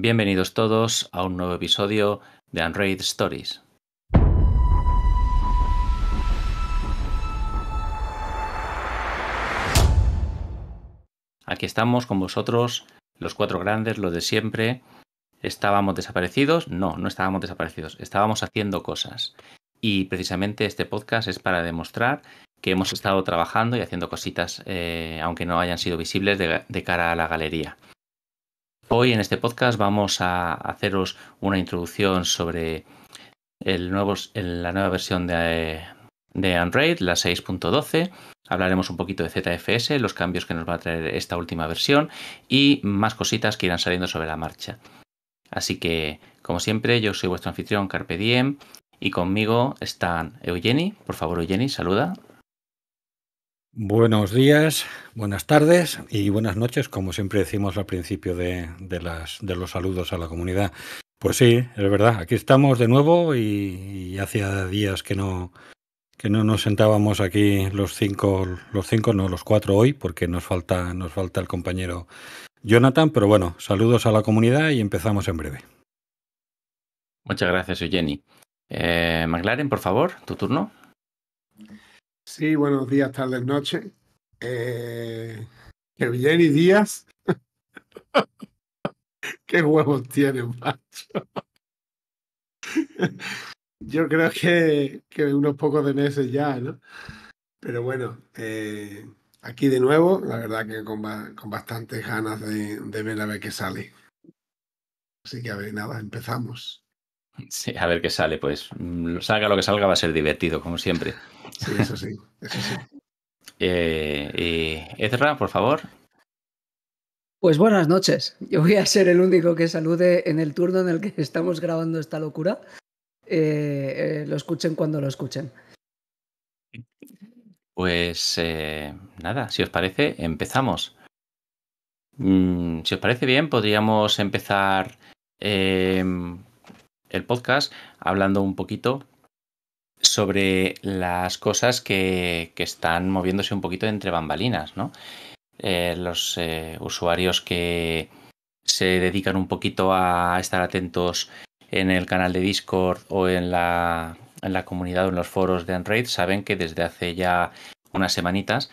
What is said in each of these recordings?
Bienvenidos todos a un nuevo episodio de Unraid Stories. Aquí estamos con vosotros, los cuatro grandes, los de siempre. ¿Estábamos desaparecidos? No, no estábamos desaparecidos, estábamos haciendo cosas. Y precisamente este podcast es para demostrar que hemos estado trabajando y haciendo cositas, eh, aunque no hayan sido visibles de cara a la galería. Hoy en este podcast vamos a haceros una introducción sobre el la nueva versión de, de la 6.12. Hablaremos un poquito de ZFS, los cambios que nos va a traer esta última versión y más cositas que irán saliendo sobre la marcha. Así que, como siempre, yo soy vuestro anfitrión Carpediem y conmigo están Eugeni. Por favor, Eugeni, saluda. Buenos días, buenas tardes y buenas noches, como siempre decimos al principio de, las, de los saludos a la comunidad. Pues sí, es verdad, aquí estamos de nuevo y, hacía días que no, que no nos sentábamos aquí los cinco, los cinco, no los cuatro hoy, porque nos falta, nos falta el compañero Jonathan, pero bueno, saludos a la comunidad y empezamos en breve. Muchas gracias, Eugeni. Eh, McLaren, por favor, tu turno. Sí, buenos días, tardes, noches. Eh, que y días? Qué huevos tiene, macho. Yo creo que, unos pocos de meses ya, ¿no? Pero bueno, eh, aquí de nuevo, la verdad que con, bastantes ganas de, de ver a ver qué sale. Así que a ver, nada, empezamos. Sí, a ver qué sale, pues mm, salga lo que salga, va a ser divertido, como siempre. Sí, eso sí, eso sí. Eh, Ezra, por favor. Pues buenas noches. Yo voy a ser el único que salude en el turno en el que estamos grabando esta locura. Eh, eh, lo escuchen cuando lo escuchen. Pues nada, si os parece, empezamos. Mm, si os parece bien, podríamos empezar em, el podcast hablando un poquito sobre las cosas que, están moviéndose un poquito entre bambalinas, eh, los eh, usuarios que se dedican un poquito a estar atentos en el canal de Discord o en la, comunidad o en los foros de Unraid saben que desde hace ya unas semanitas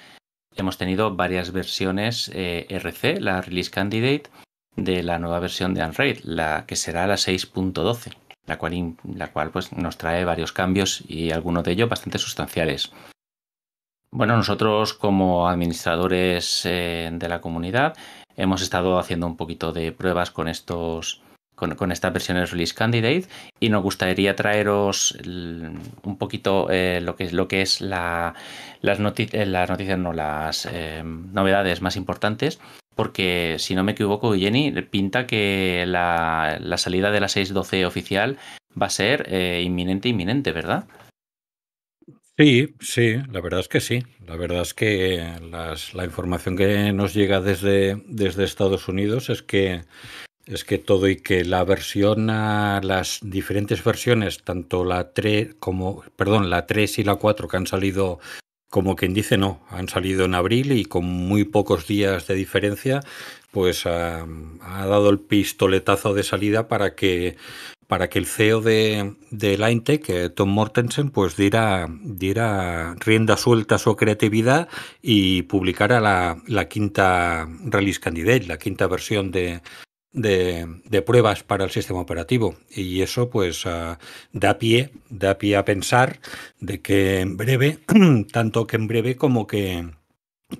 hemos tenido varias versiones eh, RC, la Release Candidate, de la nueva versión de Unraid, la que será la 6.12 la cual, la cual pues, nos trae varios cambios y algunos de ellos bastante sustanciales. Bueno, nosotros como administradores eh, de la comunidad hemos estado haciendo un poquito de pruebas con estos con, estas versiones release candidate y nos gustaría traeros un poquito eh, lo que es lo que es las, noticias las no las eh, novedades más importantes porque si no me equivoco, Jenny, pinta que la, salida de la 6.12 oficial va a ser eh, inminente, inminente, ¿verdad? Sí, sí, la verdad es que sí. La verdad es que la información que nos llega desde, desde Estados Unidos es que es que todo y que la versión las diferentes versiones, tanto la 3 como, perdón, la 3 y la 4 que han salido como quien dice, no, han salido en abril y con muy pocos días de diferencia, pues ah, ha, dado el pistoletazo de salida para que, para que el CEO de, de Tech, eh, Tom Mortensen, pues diera, rienda suelta a su creatividad y publicara la, la quinta release candidate, la quinta versión de, de, pruebas para el sistema operativo y eso pues ah, da pie da pie a pensar de que en breve tanto que en breve como que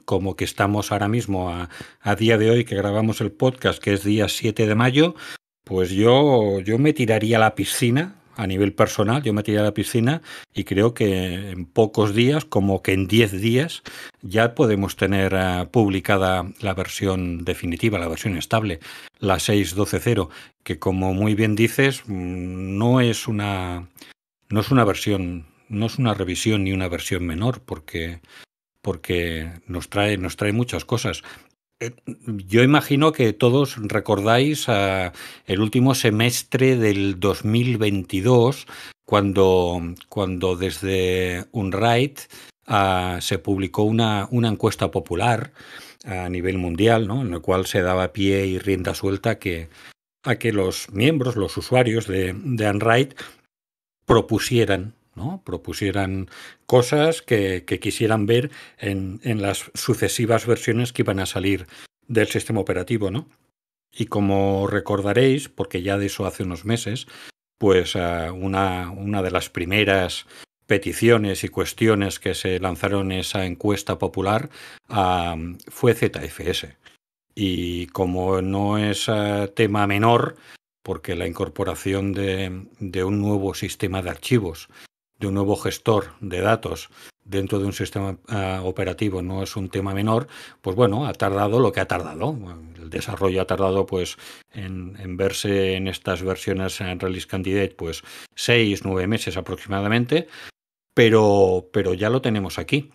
como que estamos ahora mismo a, día de hoy que grabamos el podcast que es día 7 de mayo pues yo yo me tiraría a la piscina a nivel personal, yo me tiré a la piscina y creo que en pocos días, como que en 10 días, ya podemos tener eh, publicada la versión definitiva, la versión estable, la 6.12.0, que como muy bien dices, mm, no es una, no es una versión, no es una revisión ni una versión menor, porque porque nos trae, nos trae muchas cosas. Eh, yo imagino que todos recordáis ah, el último semestre del 2022, cuando, cuando desde Unright ah, se publicó una, encuesta popular ah, a nivel mundial, en la cual se daba pie y rienda suelta que, a que los miembros, los usuarios de, de propusieran propusieran cosas que, quisieran ver en, las sucesivas versiones que iban a salir del sistema operativo. ¿no? Y como recordaréis, porque ya de eso hace unos meses, pues ah, una, una de las primeras peticiones y cuestiones que se lanzaron en esa encuesta popular ah, fue ZFS. Y como no es ah, tema menor, porque la incorporación de, un nuevo sistema de archivos de un nuevo gestor de datos dentro de un sistema ah, operativo no es un tema menor, pues bueno, ha tardado lo que ha tardado. El desarrollo ha tardado pues en, verse en estas versiones en Release Candidate pues seis, nueve meses aproximadamente, pero, pero ya lo tenemos aquí.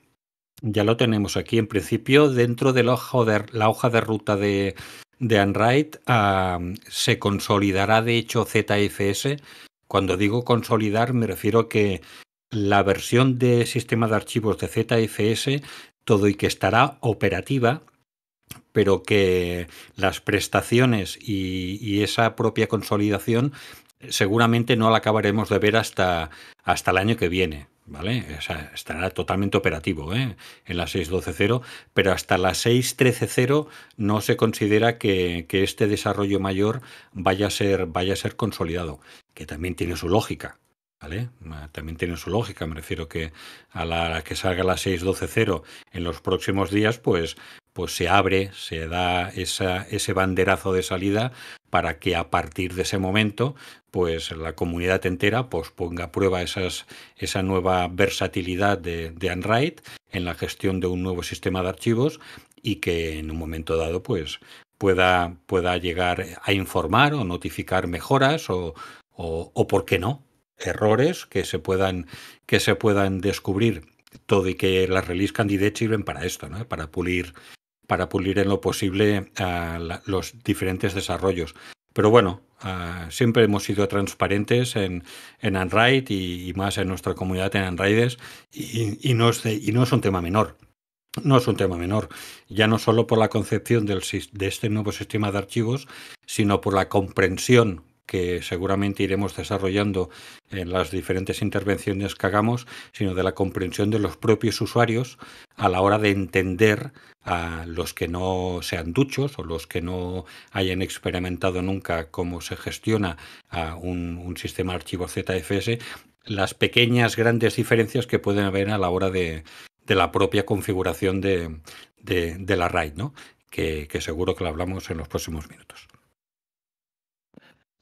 Ya lo tenemos aquí en principio dentro de la hoja de, la hoja de ruta de, de ah, se consolidará de hecho ZFS cuando digo consolidar, me refiero a que la versión de sistema de archivos de ZFS, todo y que estará operativa, pero que las prestaciones y, y, esa propia consolidación seguramente no la acabaremos de ver hasta, hasta el año que viene. ¿vale? estará totalmente operativo ¿eh? en la 6.12.0, pero hasta la 6.13.0 no se considera que, este desarrollo mayor vaya a, ser, vaya a ser consolidado, que también tiene su lógica. ¿Vale? También tiene su lógica, me refiero que a la que salga la 6.12.0 en los próximos días, pues, pues se abre, se da ese banderazo de salida para que a partir de ese momento pues la comunidad entera pues, ponga a prueba esa nueva versatilidad de, de Unwrite en la gestión de un nuevo sistema de archivos y que en un momento dado pues pueda, pueda llegar a informar o notificar mejoras o, por qué no, errores que se puedan, que se puedan descubrir todo y que las release candidates sirven para esto, ¿no? para pulir para pulir en lo posible eh, los diferentes desarrollos. Pero bueno, eh, siempre hemos sido transparentes en, Android y, más en nuestra comunidad en Androides y, no es y no es un tema menor. No es un tema menor, ya no solo por la concepción del, de este nuevo sistema de archivos, sino por la comprensión que seguramente iremos desarrollando en las diferentes intervenciones que hagamos, sino de la comprensión de los propios usuarios a la hora de entender a los que no sean duchos o los que no hayan experimentado nunca cómo se gestiona un, sistema archivo ZFS, las pequeñas grandes diferencias que pueden haber a la hora de, la propia configuración de, la RAID, Que, seguro que lo hablamos en los próximos minutos.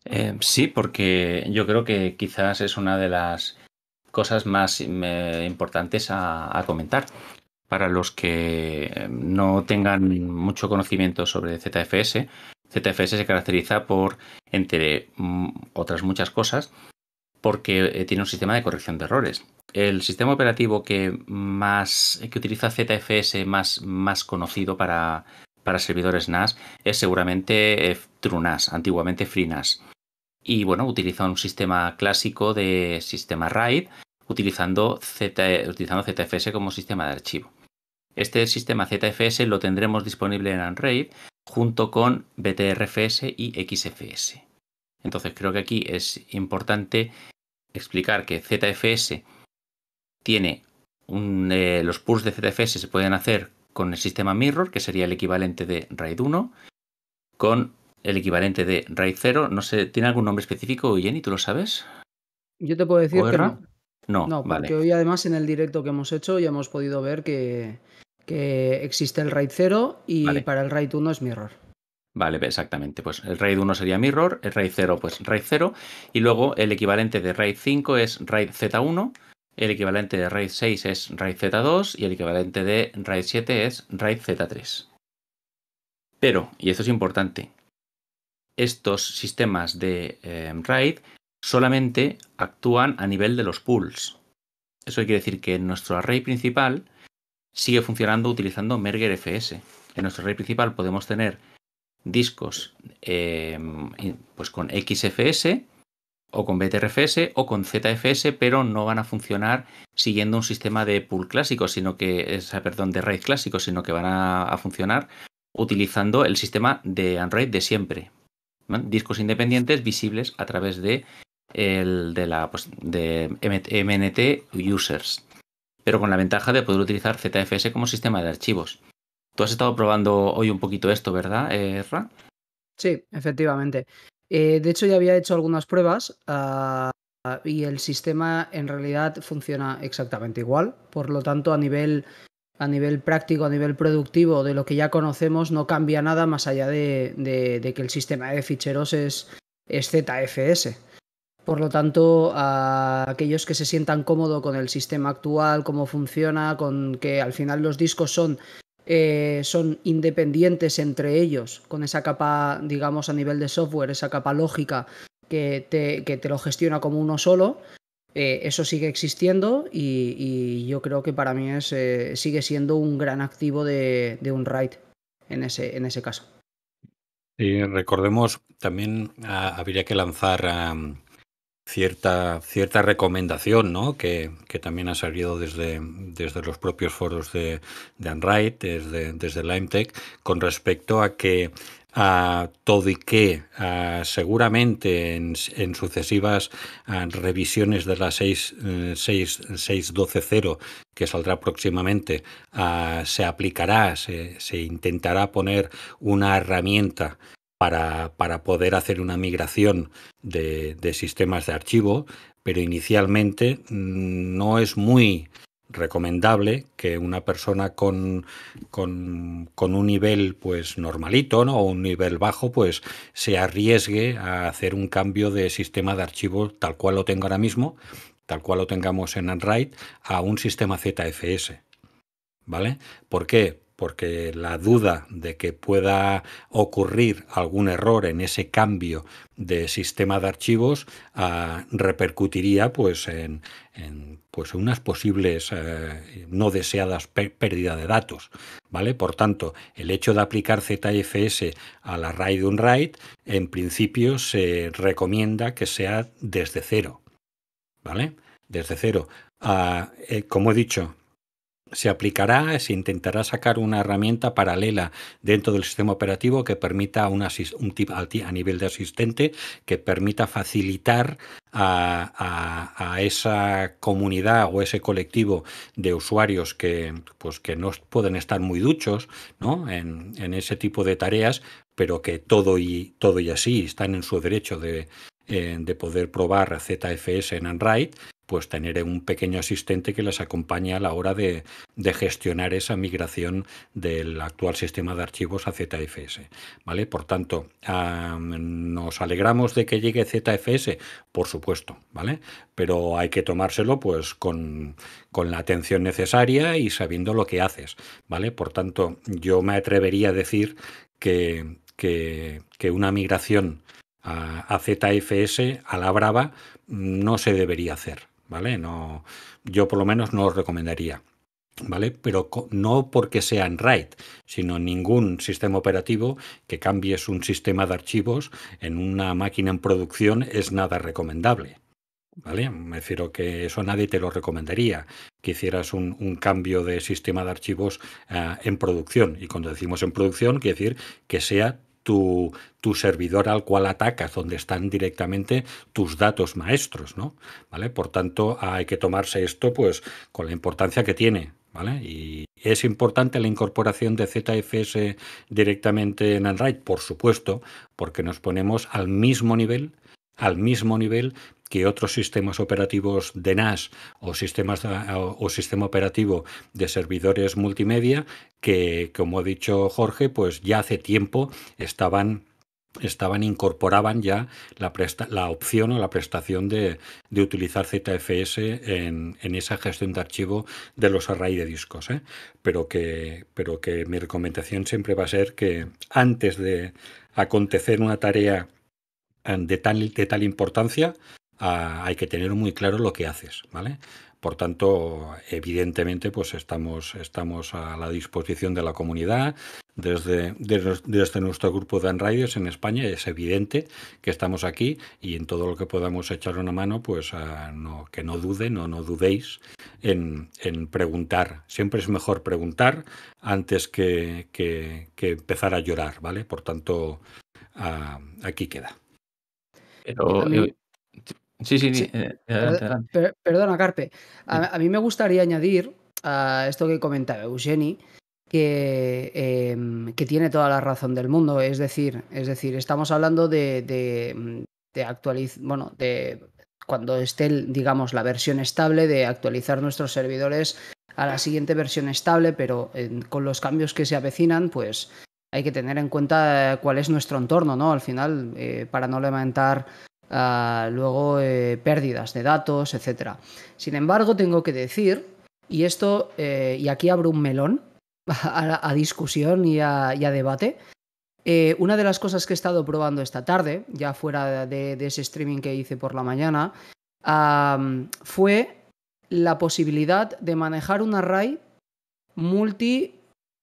Eh, sí, porque yo creo que quizás es una de las cosas más importantes a comentar para los que eh, no tengan mucho conocimiento sobre ZFS, ZFS se caracteriza por, entre mm, otras muchas cosas, porque eh, tiene un sistema de corrección de errores. El sistema operativo que más que utiliza ZFS más, más conocido para, servidores NAS es seguramente eh, TrueNAS, antiguamente FreeNAS. Y bueno, utiliza un sistema clásico de sistema RAID utilizando, utilizando ZFS como sistema de archivo. Este sistema ZFS lo tendremos disponible en Unraid junto con BTRFS y XFS. Entonces creo que aquí es importante explicar que ZFS tiene eh, los pools de ZFS se pueden hacer con el sistema Mirror, que sería el equivalente de RAID 1, con el equivalente de RAID 0. No sé, ¿tiene algún nombre específico, Jenny? ¿Tú lo sabes? Yo te puedo decir que no. No, porque hoy además en el directo que hemos hecho ya hemos podido ver que, que existe el RAID 0 y para el RAID 1 es mirror. Vale, exactamente. Pues el RAID 1 sería mirror, el RAID 0 pues RAID 0 y luego el equivalente de RAID 5 es RAID Z1, el equivalente de RAID 6 es RAID Z2 y el equivalente de RAID 7 es RAID Z3. Pero, y esto es importante, estos sistemas de em, RAID solamente actúan a nivel de los pools. Eso quiere decir que en nuestro array principal sigue funcionando utilizando Merger FS. En nuestro RAID principal podemos tener discos em, pues con XFS o con BTRFS o con ZFS, pero no van a funcionar siguiendo un sistema de pool clásico, sino que, eh, perdón, de RAID clásico, sino que van a, funcionar utilizando el sistema de Android de siempre. Discos independientes visibles a través de, el, de la pues, de MNT users pero con la ventaja de poder utilizar ZFS como sistema de archivos. Tú has estado probando hoy un poquito esto, ¿verdad, eh, Ra? Sí, efectivamente. Eh, de hecho, ya había hecho algunas pruebas ah, y el sistema en realidad funciona exactamente igual. Por lo tanto, a nivel, a nivel práctico, a nivel productivo, de lo que ya conocemos, no cambia nada más allá de, que el sistema de ficheros es ZFS. Por lo tanto, a aquellos que se sientan cómodos con el sistema actual, cómo funciona, con que al final los discos son, eh, son independientes entre ellos, con esa capa, digamos, a nivel de software, esa capa lógica que te, lo gestiona como uno solo, eh, eso sigue existiendo y, yo creo que para mí es, eh, sigue siendo un gran activo de, un RAID en ese, en ese caso. Y recordemos, también ah, habría que lanzar cierta, cierta recomendación que, que, también ha salido desde, desde los propios foros de, de desde, desde LimeTech, con respecto a que a todo y que seguramente en, en sucesivas revisiones de la 6, 6.12.0 eh, que saldrá próximamente, se aplicará, se, se, intentará poner una herramienta para, poder hacer una migración de, sistemas de archivo, pero inicialmente mm, no es muy recomendable que una persona con, con, un nivel pues normalito o un nivel bajo pues se arriesgue a hacer un cambio de sistema de archivo tal cual lo tengo ahora mismo, tal cual lo tengamos en Android, a un sistema ZFS. ¿Vale? ¿Por qué? porque la duda de que pueda ocurrir algún error en ese cambio de sistema de archivos ah, repercutiría pues en, pues, unas posibles eh, no deseadas pérdida de datos, ¿vale? Por tanto, el hecho de aplicar ZFS a la RAID un RAID en principio se recomienda que sea desde cero, ¿vale? Desde cero. Ah, eh, como he dicho, se aplicará, se intentará sacar una herramienta paralela dentro del sistema operativo que permita un tip a nivel de asistente que permita facilitar a, esa comunidad o ese colectivo de usuarios que, pues, que no pueden estar muy duchos en, ese tipo de tareas, pero que todo y, todo y así están en su derecho de, eh, de poder probar ZFS en Unwrite pues tener un pequeño asistente que les acompañe a la hora de, gestionar esa migración del actual sistema de archivos a ZFS. ¿vale? Por tanto, nos alegramos de que llegue ZFS, por supuesto, ¿vale? Pero hay que tomárselo pues con, la atención necesaria y sabiendo lo que haces. ¿vale? Por tanto, yo me atrevería a decir que, una migración a ZFS a la brava no se debería hacer. ¿vale? No, yo por lo menos no os recomendaría. ¿Vale? Pero no porque sea en RAID, sino ningún sistema operativo que cambies un sistema de archivos en una máquina en producción es nada recomendable. ¿Vale? Me refiero que eso nadie te lo recomendaría, que hicieras un, cambio de sistema de archivos eh, en producción. Y cuando decimos en producción, quiere decir que sea tu, servidor al cual atacas, donde están directamente tus datos maestros, ¿no? ¿Vale? Por tanto, hay que tomarse esto pues con la importancia que tiene. ¿Vale? Y es importante la incorporación de ZFS directamente en Android, por supuesto, porque nos ponemos al mismo nivel al mismo nivel que otros sistemas operativos de NAS o, sistemas, eh, o, sistema operativo de servidores multimedia que, como ha dicho Jorge, pues ya hace tiempo estaban estaban, incorporaban ya la, la, opción o la prestación de, utilizar ZFS en, esa gestión de archivo de los array de discos. ¿eh? Pero, que, pero que mi recomendación siempre va a ser que antes de acontecer una tarea eh, de tal, de tal importancia, hay que tener muy claro lo que haces, ¿vale? Por tanto, evidentemente, pues estamos, estamos a la disposición de la comunidad. Desde, desde, nuestro grupo de Riders en España es evidente que estamos aquí y en todo lo que podamos echar una mano, pues ah, no, que no duden o no dudéis en, en, preguntar. Siempre es mejor preguntar antes que, que, empezar a llorar, ¿vale? Por tanto, ah, aquí queda. Sí, sí, sí. Eh, eh, perdona, Carpe. A, mí me gustaría añadir a esto que comentaba Eugeni, em, que, tiene toda la razón del mundo. Es decir, es decir estamos hablando de, de, bueno, de cuando esté, digamos, la versión estable, de actualizar nuestros servidores a la siguiente versión estable, pero con los cambios que se avecinan, pues hay que tener en cuenta cuál es nuestro entorno, ¿no? Al final, eh, para no levantar Ah, luego eh, pérdidas de datos, etc. Sin embargo, tengo que decir, y esto, eh, y aquí abro un melón a, discusión y a, debate, eh, una de las cosas que he estado probando esta tarde, ya fuera de, ese streaming que hice por la mañana, fue la posibilidad de manejar un array multi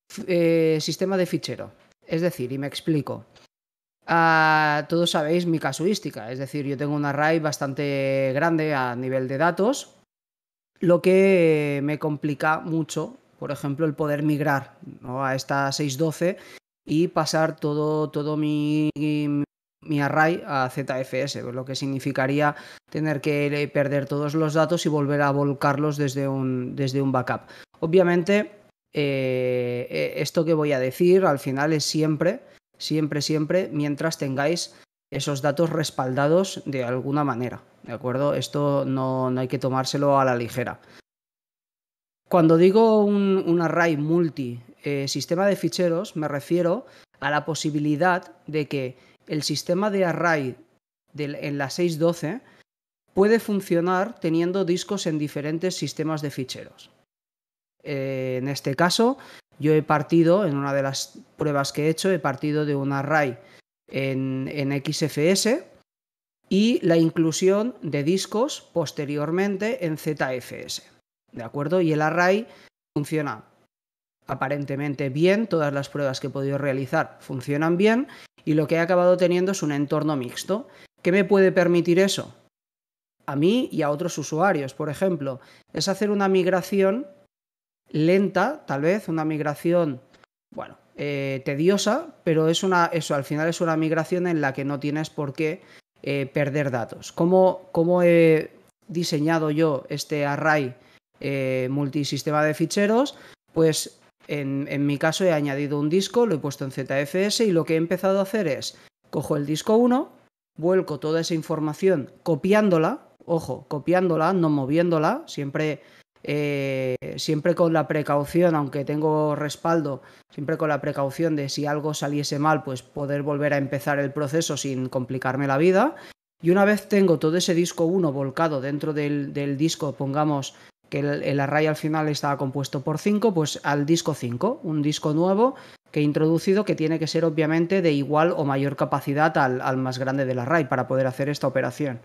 sistema de fichero. Es decir, y me explico. Ah, todos sabéis mi casuística, es decir, yo tengo un array bastante grande a nivel de datos, lo que me complica mucho, por ejemplo, el poder migrar a esta 612 y pasar todo, todo mi, array a ZFS, lo que significaría tener que perder todos los datos y volver a volcarlos desde un, desde un backup. Obviamente, eh, eh, esto que voy a decir al final es siempre siempre, siempre, mientras tengáis esos datos respaldados de alguna manera. ¿De acuerdo? Esto no, hay que tomárselo a la ligera. Cuando digo un, array multi eh, sistema de ficheros, me refiero a la posibilidad de que el sistema de array en la 612 puede funcionar teniendo discos en diferentes sistemas de ficheros. Eh, en este caso, yo he partido, en una de las pruebas que he hecho, he partido de un array en, XFS y la inclusión de discos posteriormente en ZFS. ¿De acuerdo? Y el array funciona aparentemente bien, todas las pruebas que he podido realizar funcionan bien y lo que he acabado teniendo es un entorno mixto. ¿Qué me puede permitir eso? A mí y a otros usuarios, por ejemplo, es hacer una migración lenta, tal vez, una migración, bueno, eh, tediosa, pero es una, eso, al final es una migración en la que no tienes por qué eh, perder datos. ¿Cómo, he diseñado yo este array eh, multisistema de ficheros? Pues en, en, mi caso he añadido un disco, lo he puesto en ZFS y lo que he empezado a hacer es, cojo el disco 1, vuelco toda esa información copiándola, ojo, copiándola, no moviéndola, siempre eh, siempre con la precaución, aunque tengo respaldo, siempre con la precaución de si algo saliese mal, pues poder volver a empezar el proceso sin complicarme la vida. Y una vez tengo todo ese disco 1 volcado dentro del, disco, pongamos que el, array al final estaba compuesto por 5, pues al disco 5, un disco nuevo que he introducido que tiene que ser obviamente de igual o mayor capacidad al, al más grande del array para poder hacer esta operación.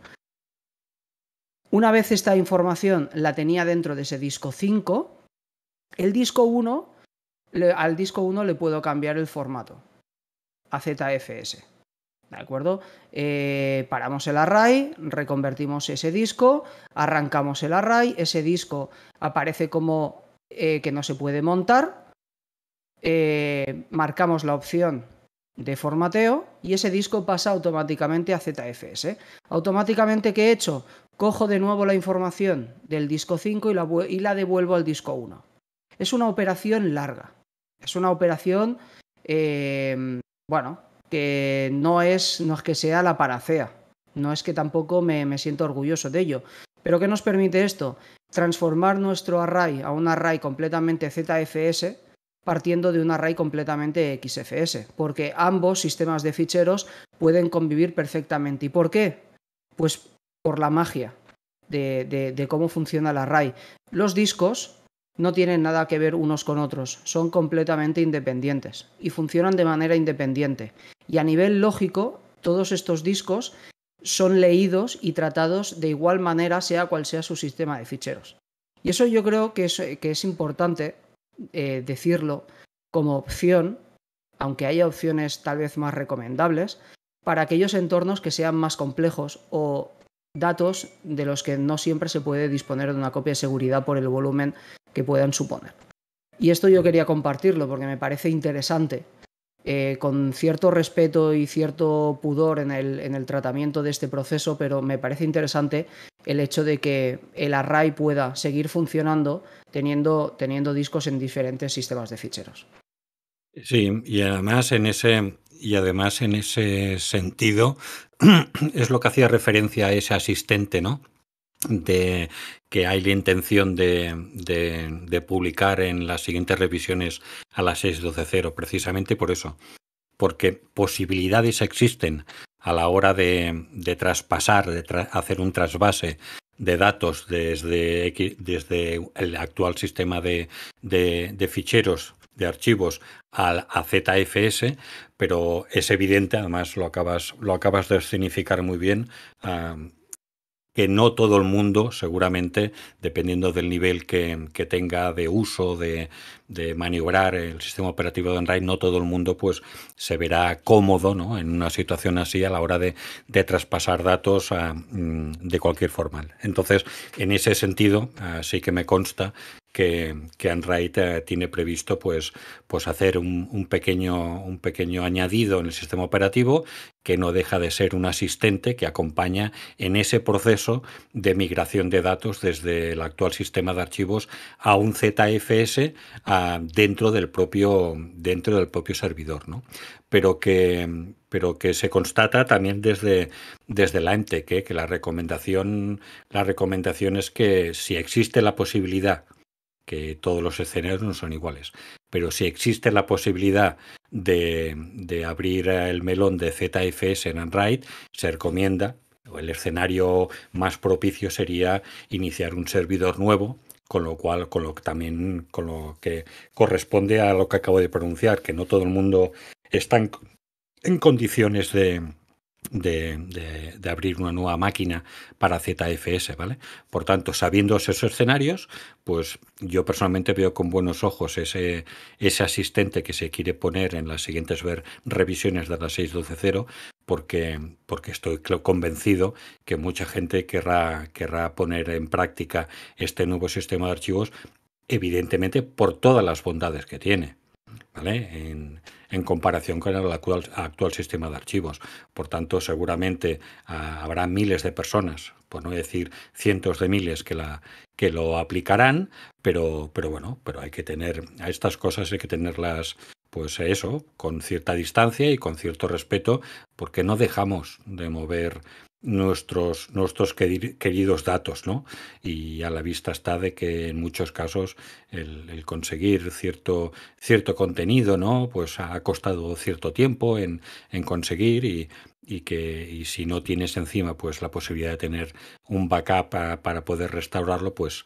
Una vez esta información la tenía dentro de ese disco 5, el disco 1, al disco 1 le puedo cambiar el formato a ZFS. ¿De acuerdo? Eh, paramos el array, reconvertimos ese disco, arrancamos el array, ese disco aparece como eh, que no se puede montar, eh, marcamos la opción de formateo y ese disco pasa automáticamente a ZFS. ¿Automáticamente qué he hecho? cojo de nuevo la información del disco 5 y la, y la devuelvo al disco 1. Es una operación larga, es una operación, em, bueno, que no es, no que sea la paracea, no es que tampoco me, me siento orgulloso de ello. Pero ¿qué nos permite esto? Transformar nuestro array a un array completamente ZFS, partiendo de un array completamente XFS, porque ambos sistemas de ficheros pueden convivir perfectamente. ¿Y por qué? Pues por la magia de, cómo funciona la RAI. Los discos no tienen nada que ver unos con otros, son completamente independientes y funcionan de manera independiente. Y a nivel lógico, todos estos discos son leídos y tratados de igual manera, sea cual sea su sistema de ficheros. Y eso yo creo que es, importante eh, decirlo como opción, aunque haya opciones tal vez más recomendables, para aquellos entornos que sean más complejos o datos de los que no siempre se puede disponer de una copia de seguridad por el volumen que puedan suponer. Y esto yo quería compartirlo porque me parece interesante. Eh, con cierto respeto y cierto pudor en el, tratamiento de este proceso, pero me parece interesante el hecho de que el array pueda seguir funcionando teniendo, teniendo discos en diferentes sistemas de ficheros. Sí, y además en ese, y además en ese sentido es lo que hacía referencia a ese asistente, ¿no? de que hay la intención de, de, publicar en las siguientes revisiones a las 6.12.0, precisamente por eso, porque posibilidades existen a la hora de, traspasar, de hacer un trasvase de datos desde, desde el actual sistema de, de ficheros, de archivos, al, a ZFS, pero es evidente, además lo acabas, lo acabas de significar muy bien, que no todo el mundo, seguramente, dependiendo del nivel que, tenga de uso, de, maniobrar el sistema operativo de Android, no todo el mundo pues, se verá cómodo en una situación así a la hora de, traspasar datos de cualquier forma. Entonces, en ese sentido, ah, sí que me consta que, que tiene previsto pues, pues hacer un, pequeño, un pequeño añadido en el sistema operativo que no deja de ser un asistente que acompaña en ese proceso de migración de datos desde el actual sistema de archivos a un ZFS dentro, del propio, dentro del propio servidor. Pero, que, pero que se constata también desde, desde la ente que la recomendación, la recomendación es que si existe la posibilidad que todos los escenarios no son iguales. Pero si existe la posibilidad de, abrir el melón de ZFS en Android, se recomienda, o el escenario más propicio sería iniciar un servidor nuevo, con lo cual, también, con lo que corresponde a lo que acabo de pronunciar, que no todo el mundo está en condiciones de, de, abrir una nueva máquina para ZFS, ¿vale? Por tanto, sabiendo esos escenarios, pues yo personalmente veo con buenos ojos ese, asistente que se quiere poner en las siguientes revisiones de la 6.12.0, porque, porque estoy convencido que mucha gente querrá, querrá poner en práctica este nuevo sistema de archivos, evidentemente por todas las bondades que tiene. En, comparación con el actual, sistema de archivos. Por tanto, seguramente ah, habrá miles de personas, por no decir cientos de miles, que, la, que lo aplicarán, pero, pero bueno, pero hay que tener a estas cosas, hay que tenerlas pues eso, con cierta distancia y con cierto respeto, porque no dejamos de mover nuestros, nuestros queridos datos, ¿no? Y a la vista está de que en muchos casos el, conseguir cierto, cierto contenido, ¿no? Pues ha costado cierto tiempo en, conseguir y, que si no tienes encima pues la posibilidad de tener un backup para, poder restaurarlo, pues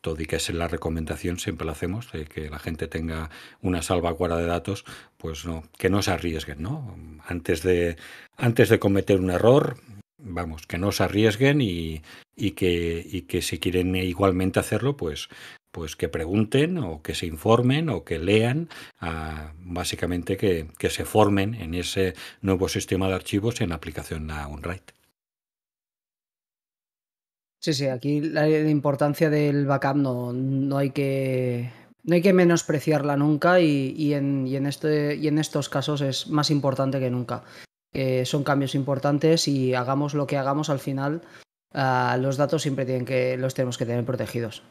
todo y que es la recomendación, siempre lo hacemos, de que la gente tenga una salvaguarda de datos, pues no, que no se arriesguen, ¿no? Antes de, antes de cometer un error, vamos, que no se arriesguen y, que, si quieren igualmente hacerlo, pues, pues, que pregunten o que se informen o que lean, ah, básicamente que, se formen en ese nuevo sistema de archivos en aplicación a Unwrite. Sí, sí, aquí la, importancia del backup no, hay que menospreciarla nunca este, y en estos casos es más importante que nunca son cambios importantes y hagamos lo que hagamos al final. Ah, los datos siempre tienen que, los tenemos que tener protegidos.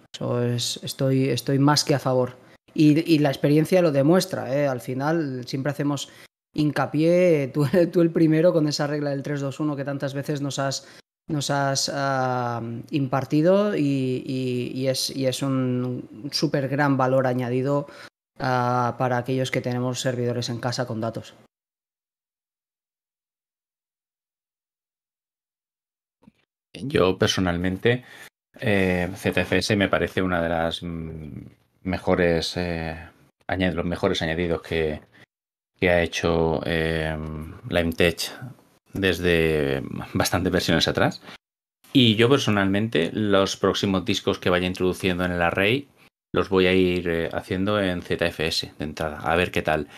estoy, estoy más que a favor. Y, la experiencia lo demuestra. ¿eh? Al final siempre hacemos hincapié, eh, tú, el primero con esa regla del 321 que tantas veces nos has, ah, impartido y, es, un súper gran valor añadido ah, para aquellos que tenemos servidores en casa con datos. Yo personalmente, ZFS eh, me parece una de las mm, mejores, eh, los mejores añadidos que, ha hecho eh, LimeTech desde bastantes versiones atrás. Y yo personalmente, los próximos discos que vaya introduciendo en el array, los voy a ir haciendo en ZFS de entrada, a ver qué tal.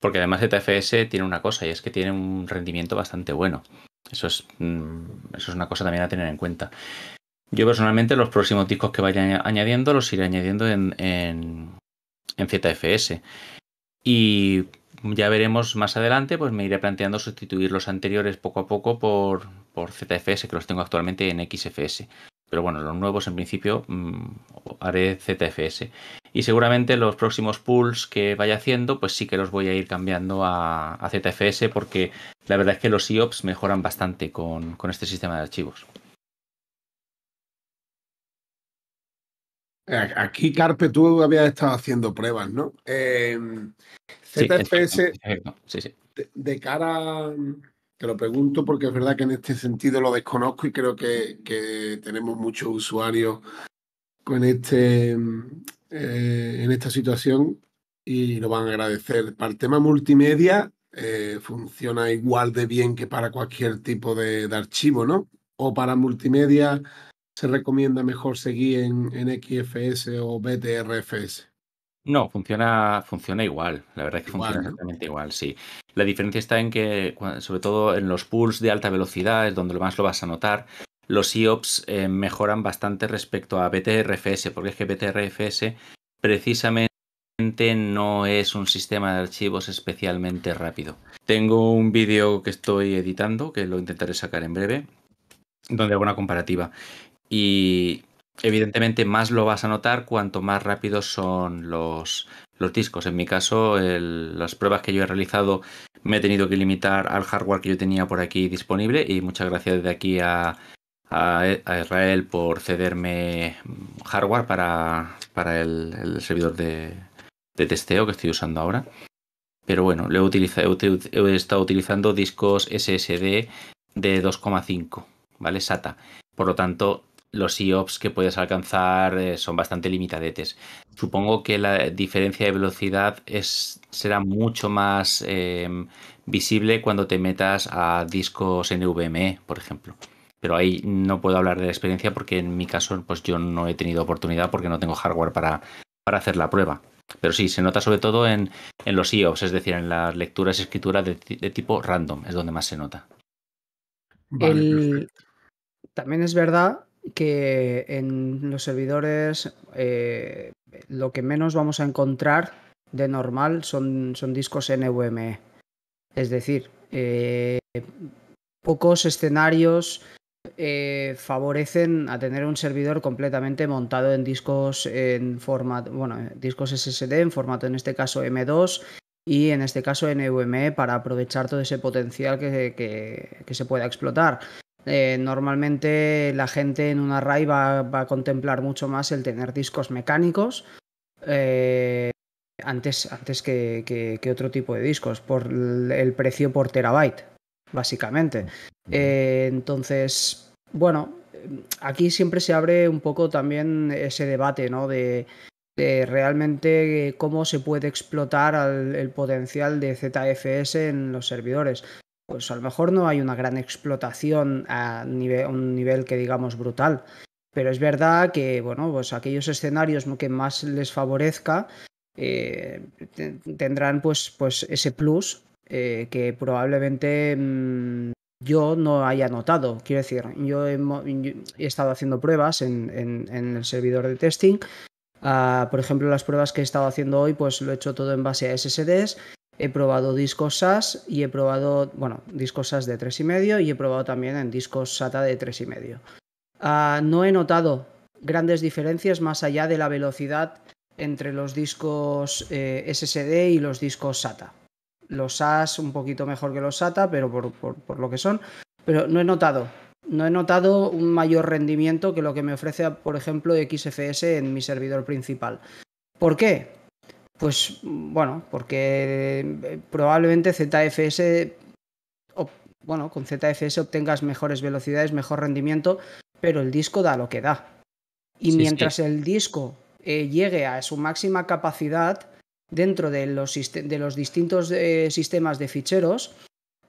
Porque además ZFS tiene una cosa y es que tiene un rendimiento bastante bueno. Mm, eso es, una cosa también a tener en cuenta. Yo personalmente los próximos discos que vaya añadiendo los iré añadiendo en, en, en ZFS. Y ya veremos más adelante, pues me iré planteando sustituir los anteriores poco a poco por, por ZFS, que los tengo actualmente en XFS. Pero bueno, los nuevos en principio mm, haré ZFS. Y seguramente los próximos pools que vaya haciendo, pues sí que los voy a ir cambiando a, ZFS porque la verdad es que los IOPS e mejoran bastante con, este sistema de archivos. Aquí, Carpe, tú habías estado haciendo pruebas, ¿no? ZFS, eh, sí, sí. de cara te lo pregunto porque es verdad que en este sentido lo desconozco y creo que, tenemos muchos usuarios con este, mm, eh, en esta situación y lo van a agradecer. Para el tema multimedia, eh, funciona igual de bien que para cualquier tipo de, archivo, ¿no? O para multimedia se recomienda mejor seguir en, en XFS o BTRFS. No, funciona, funciona igual. La verdad es que funciona exactamente igual, sí. La diferencia está en que, sobre todo en los pools de alta velocidad, es donde más lo vas a notar. Los IOPS eh, mejoran bastante respecto a BTRFS, porque es que BTRFS precisamente no es un sistema de archivos especialmente rápido. Tengo un vídeo que estoy editando, que lo intentaré sacar en breve, donde hago una comparativa. Y Evidentemente más lo vas a notar cuanto más rápidos son los, los discos. En mi caso, las pruebas que yo he realizado me he tenido que limitar al hardware que yo tenía por aquí disponible y muchas gracias desde aquí a, Israel por cederme hardware para, el, servidor de, testeo que estoy usando ahora. Pero bueno, he, he estado utilizando discos SSD de 2,5, ¿vale? SATA. Por lo tanto, los IOPS que puedes alcanzar eh, son bastante limitadetes. Supongo que la diferencia de velocidad es, será mucho más em, visible cuando te metas a discos NVMe, por ejemplo. Pero ahí no puedo hablar de la experiencia porque en mi caso pues yo no he tenido oportunidad porque no tengo hardware para, hacer la prueba. Pero sí, se nota sobre todo en, los IOPS, es decir, en las lecturas y escrituras de, tipo random, es donde más se nota. También es verdad que en los servidores eh, lo que menos vamos a encontrar de normal son, discos NVMe. E. Es decir, eh, pocos escenarios eh, favorecen a tener un servidor completamente montado en discos en formato, bueno, discos SSD en formato en este caso M2 y en este caso NVMe e, para aprovechar todo ese potencial que se pueda explotar. Eh, normalmente la gente en una RAI va, a contemplar mucho más el tener discos mecánicos eh, antes, antes que, otro tipo de discos, por el precio por terabyte, básicamente. Mm, eh, entonces, bueno, aquí siempre se abre un poco también ese debate, ¿no? De, realmente cómo se puede explotar el potencial de ZFS en los servidores pues a lo mejor no hay una gran explotación a un nivel que digamos brutal. Pero es verdad que, bueno, pues aquellos escenarios que más les favorezca eh, tendrán pues, pues ese plus eh, que probablemente mm, yo no haya notado. Quiero decir, yo he, estado haciendo pruebas en, el servidor de testing. Ah, por ejemplo, las pruebas que he estado haciendo hoy, pues lo he hecho todo en base a SSDs He probado discos SAS y he probado, bueno, discos SAS de 3,5 y he probado también en discos SATA de 3,5. Ah, no he notado grandes diferencias más allá de la velocidad entre los discos eh, SSD y los discos SATA. Los SAS un poquito mejor que los SATA, pero por, por lo que son. Pero no he notado no he notado un mayor rendimiento que lo que me ofrece, por ejemplo, XFS en mi servidor principal. ¿Por qué? Pues bueno, porque eh, probablemente ZFS, bueno, con ZFS obtengas mejores velocidades, mejor rendimiento, pero el disco da lo que da. Y mientras el disco eh, llegue a su máxima capacidad dentro de los, distintos eh, sistemas de ficheros,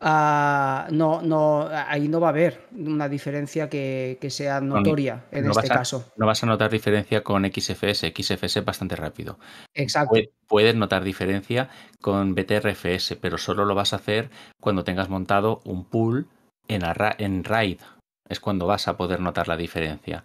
Ah, no, no, ahí no va a haber una diferencia que, sea notoria en este caso. No vas a notar diferencia con XFS, XFS es bastante rápido. Exacto. Puedes, notar diferencia con BTRFS, pero solo lo vas a hacer cuando tengas montado un pool en, en RAID. Es cuando vas a poder notar la diferencia.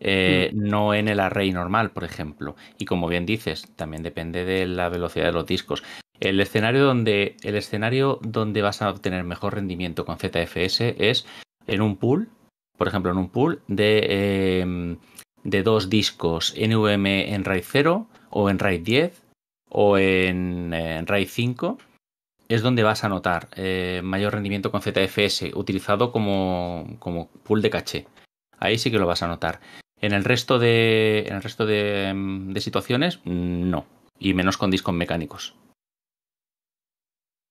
Eh, mm. no en el array normal, por ejemplo. Y como bien dices, también depende de la velocidad de los discos. El escenario donde, el escenario donde vas a obtener mejor rendimiento con ZFS es en un pool, por ejemplo, en un pool de, em, dos discos NVM en RAID 0 o en RAID 10 o en, RAID 5 es donde vas a notar eh, mayor rendimiento con ZFS utilizado como, pool de caché. Ahí sí que lo vas a notar. En el resto en el resto em, de situaciones, no. Y menos con discos mecánicos.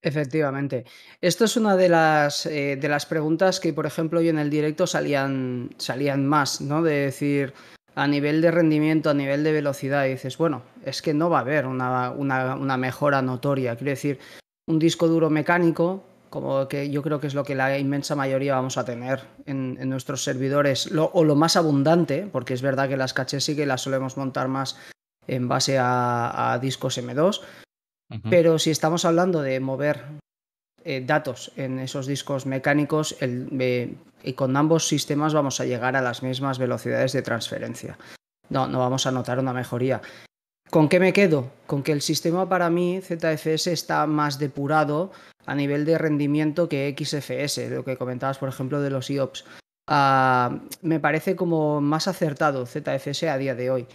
Efectivamente. Esto es una de las, eh, de las preguntas que, por ejemplo, hoy en el directo salían, salían más, ¿no? De decir, a nivel de rendimiento, a nivel de velocidad, dices, bueno, es que no va a haber una, una, mejora notoria. Quiero decir, un disco duro mecánico, como que yo creo que es lo que la inmensa mayoría vamos a tener en, en nuestros servidores, lo, o lo más abundante, porque es verdad que las cachés sí que las solemos montar más en base a discos M2, pero si estamos hablando de mover eh, datos en esos discos mecánicos, eh, y con ambos sistemas vamos a llegar a las mismas velocidades de transferencia. No, vamos a notar una mejoría. ¿Con qué me quedo? Con que el sistema para mí, ZFS, está más depurado a nivel de rendimiento que XFS, lo que comentabas, por ejemplo, de los IOPS. Ah, me parece como más acertado ZFS a día de hoy.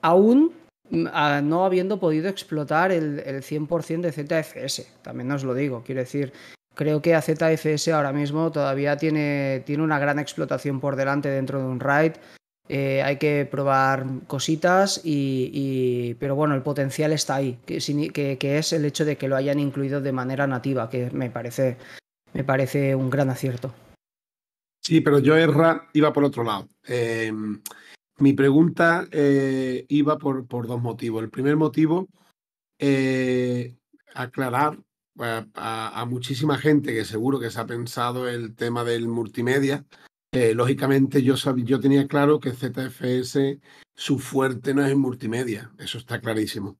Aún Mm, no habiendo podido explotar el, 100% de ZFS, también os lo digo, quiero decir, creo que a ZFS ahora mismo todavía tiene, tiene una gran explotación por delante dentro de un raid, eh, hay que probar cositas, y, pero bueno, el potencial está ahí, que, es el hecho de que lo hayan incluido de manera nativa, que me parece, me parece un gran acierto. Sí, pero yo, Erra, iba por otro lado. Eh, mi pregunta eh, iba por, dos motivos. El primer motivo, eh, aclarar eh, a, muchísima gente que seguro que se ha pensado el tema del multimedia. lógicamente yo, yo tenía claro que ZFS, su fuerte no es en multimedia, eso está clarísimo.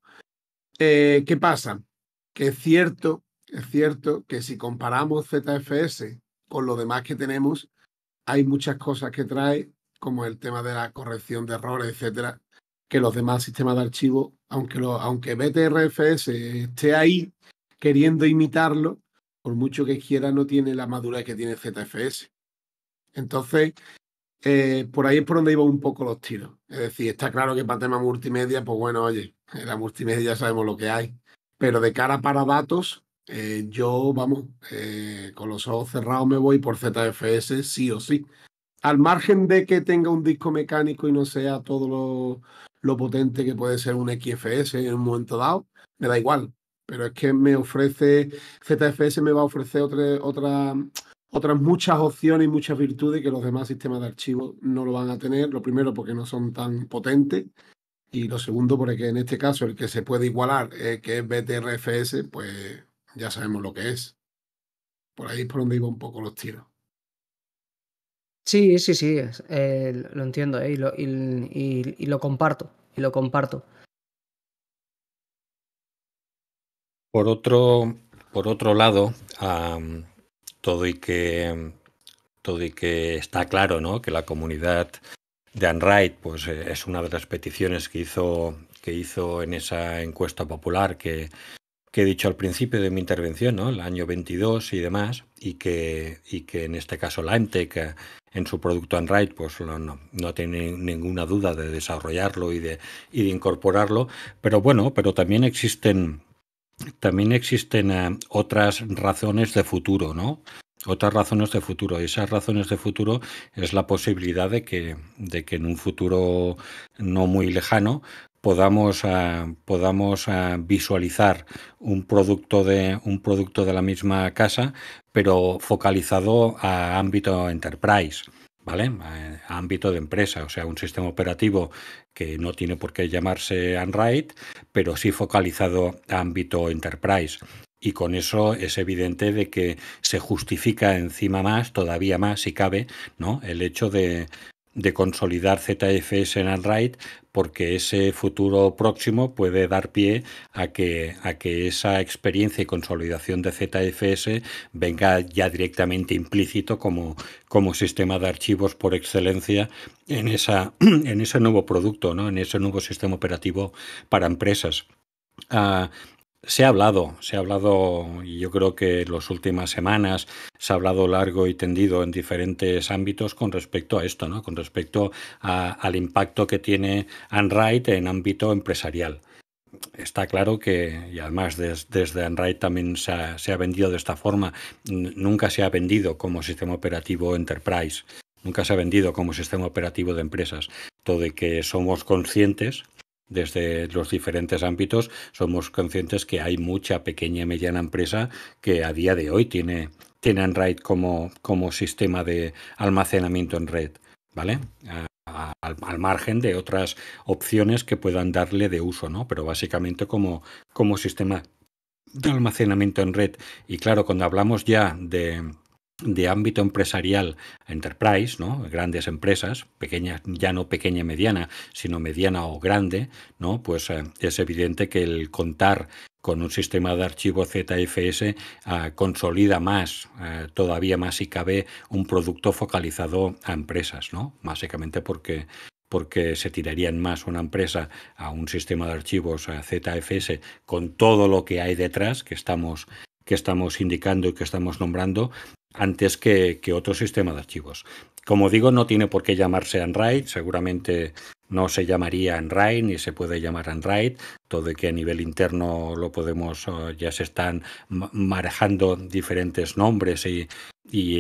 ¿Qué pasa? Que es cierto, es cierto que si comparamos ZFS con lo demás que tenemos, hay muchas cosas que trae como el tema de la corrección de errores, etcétera, que los demás sistemas de archivo, aunque, aunque BTRFS esté ahí queriendo imitarlo, por mucho que quiera, no tiene la madurez que tiene ZFS. Entonces, eh, por ahí es por donde iban un poco los tiros. Es decir, está claro que para temas multimedia, pues bueno, oye, en la multimedia ya sabemos lo que hay. Pero de cara para datos, eh, yo, vamos, eh, con los ojos cerrados me voy por ZFS sí o sí al margen de que tenga un disco mecánico y no sea todo lo, potente que puede ser un XFS en un momento dado, me da igual. Pero es que me ofrece, ZFS me va a ofrecer otra, otras muchas opciones y muchas virtudes que los demás sistemas de archivos no lo van a tener. Lo primero, porque no son tan potentes. Y lo segundo, porque en este caso el que se puede igualar, eh, que es BTRFS, pues ya sabemos lo que es. Por ahí es por donde iba un poco los tiros. Sí, sí, sí, eh, lo entiendo eh, y, lo, comparto, y lo comparto. Por otro, por otro lado, todo, y que, todo y que está claro ¿no? que la comunidad de Unright pues, eh, es una de las peticiones que hizo, que hizo en esa encuesta popular que, que he dicho al principio de mi intervención, el año 22 y demás, y que, que en este caso la Entec eh, en su producto Right, pues no, no, tiene ninguna duda de desarrollarlo y de, incorporarlo, pero bueno, pero también existen, también existen eh, otras razones de futuro, ¿no? Otras razones de futuro. Y esas razones de futuro es la posibilidad de que, de que en un futuro no muy lejano, podamos, ah, ah, visualizar un producto, de, un producto de la misma casa, pero focalizado a ámbito enterprise. ¿Vale? A ámbito de empresa, o sea, un sistema operativo que no tiene por qué llamarse unwrite, pero sí focalizado a ámbito enterprise y con eso es evidente de que se justifica encima más, todavía más si cabe, ¿no? el hecho de, de consolidar ZFS en Android, porque ese futuro próximo puede dar pie a que, a que esa experiencia y consolidación de ZFS venga ya directamente implícito como, como sistema de archivos por excelencia en, esa, en ese nuevo producto, ¿no? en ese nuevo sistema operativo para empresas. Ah, se ha hablado, se ha hablado, y yo creo que en las últimas semanas se ha hablado largo y tendido en diferentes ámbitos con respecto a esto, ¿no? con respecto al impacto que tiene Unright en ámbito empresarial. Está claro que, y además desde Android también se ha, se ha vendido de esta forma, nunca se ha vendido como sistema operativo enterprise, nunca se ha vendido como sistema operativo de empresas. Todo de que somos conscientes desde los diferentes ámbitos, somos conscientes que hay mucha pequeña y mediana empresa que a día de hoy tiene RAID como, como sistema de almacenamiento en red, ¿vale? al, al, margen de otras opciones que puedan darle de uso, ¿no? Pero básicamente como, como sistema de almacenamiento en red. Y claro, cuando hablamos ya de de ámbito empresarial, enterprise, ¿no? grandes empresas, pequeñas, ya no pequeña mediana, sino mediana o grande, ¿no? pues eh, es evidente que el contar con un sistema de archivos ZFS ah, consolida más, ah, todavía más si cabe, un producto focalizado a empresas, ¿no? básicamente porque porque se tirarían más una empresa a un sistema de archivos ah, ZFS con todo lo que hay detrás, que estamos que estamos indicando y que estamos nombrando antes que, otro sistema de archivos. Como digo, no tiene por qué llamarse Unwrite, seguramente no se llamaría Unwrite ni se puede llamar Unwrite, todo de que a nivel interno lo podemos, ya se están manejando diferentes nombres y,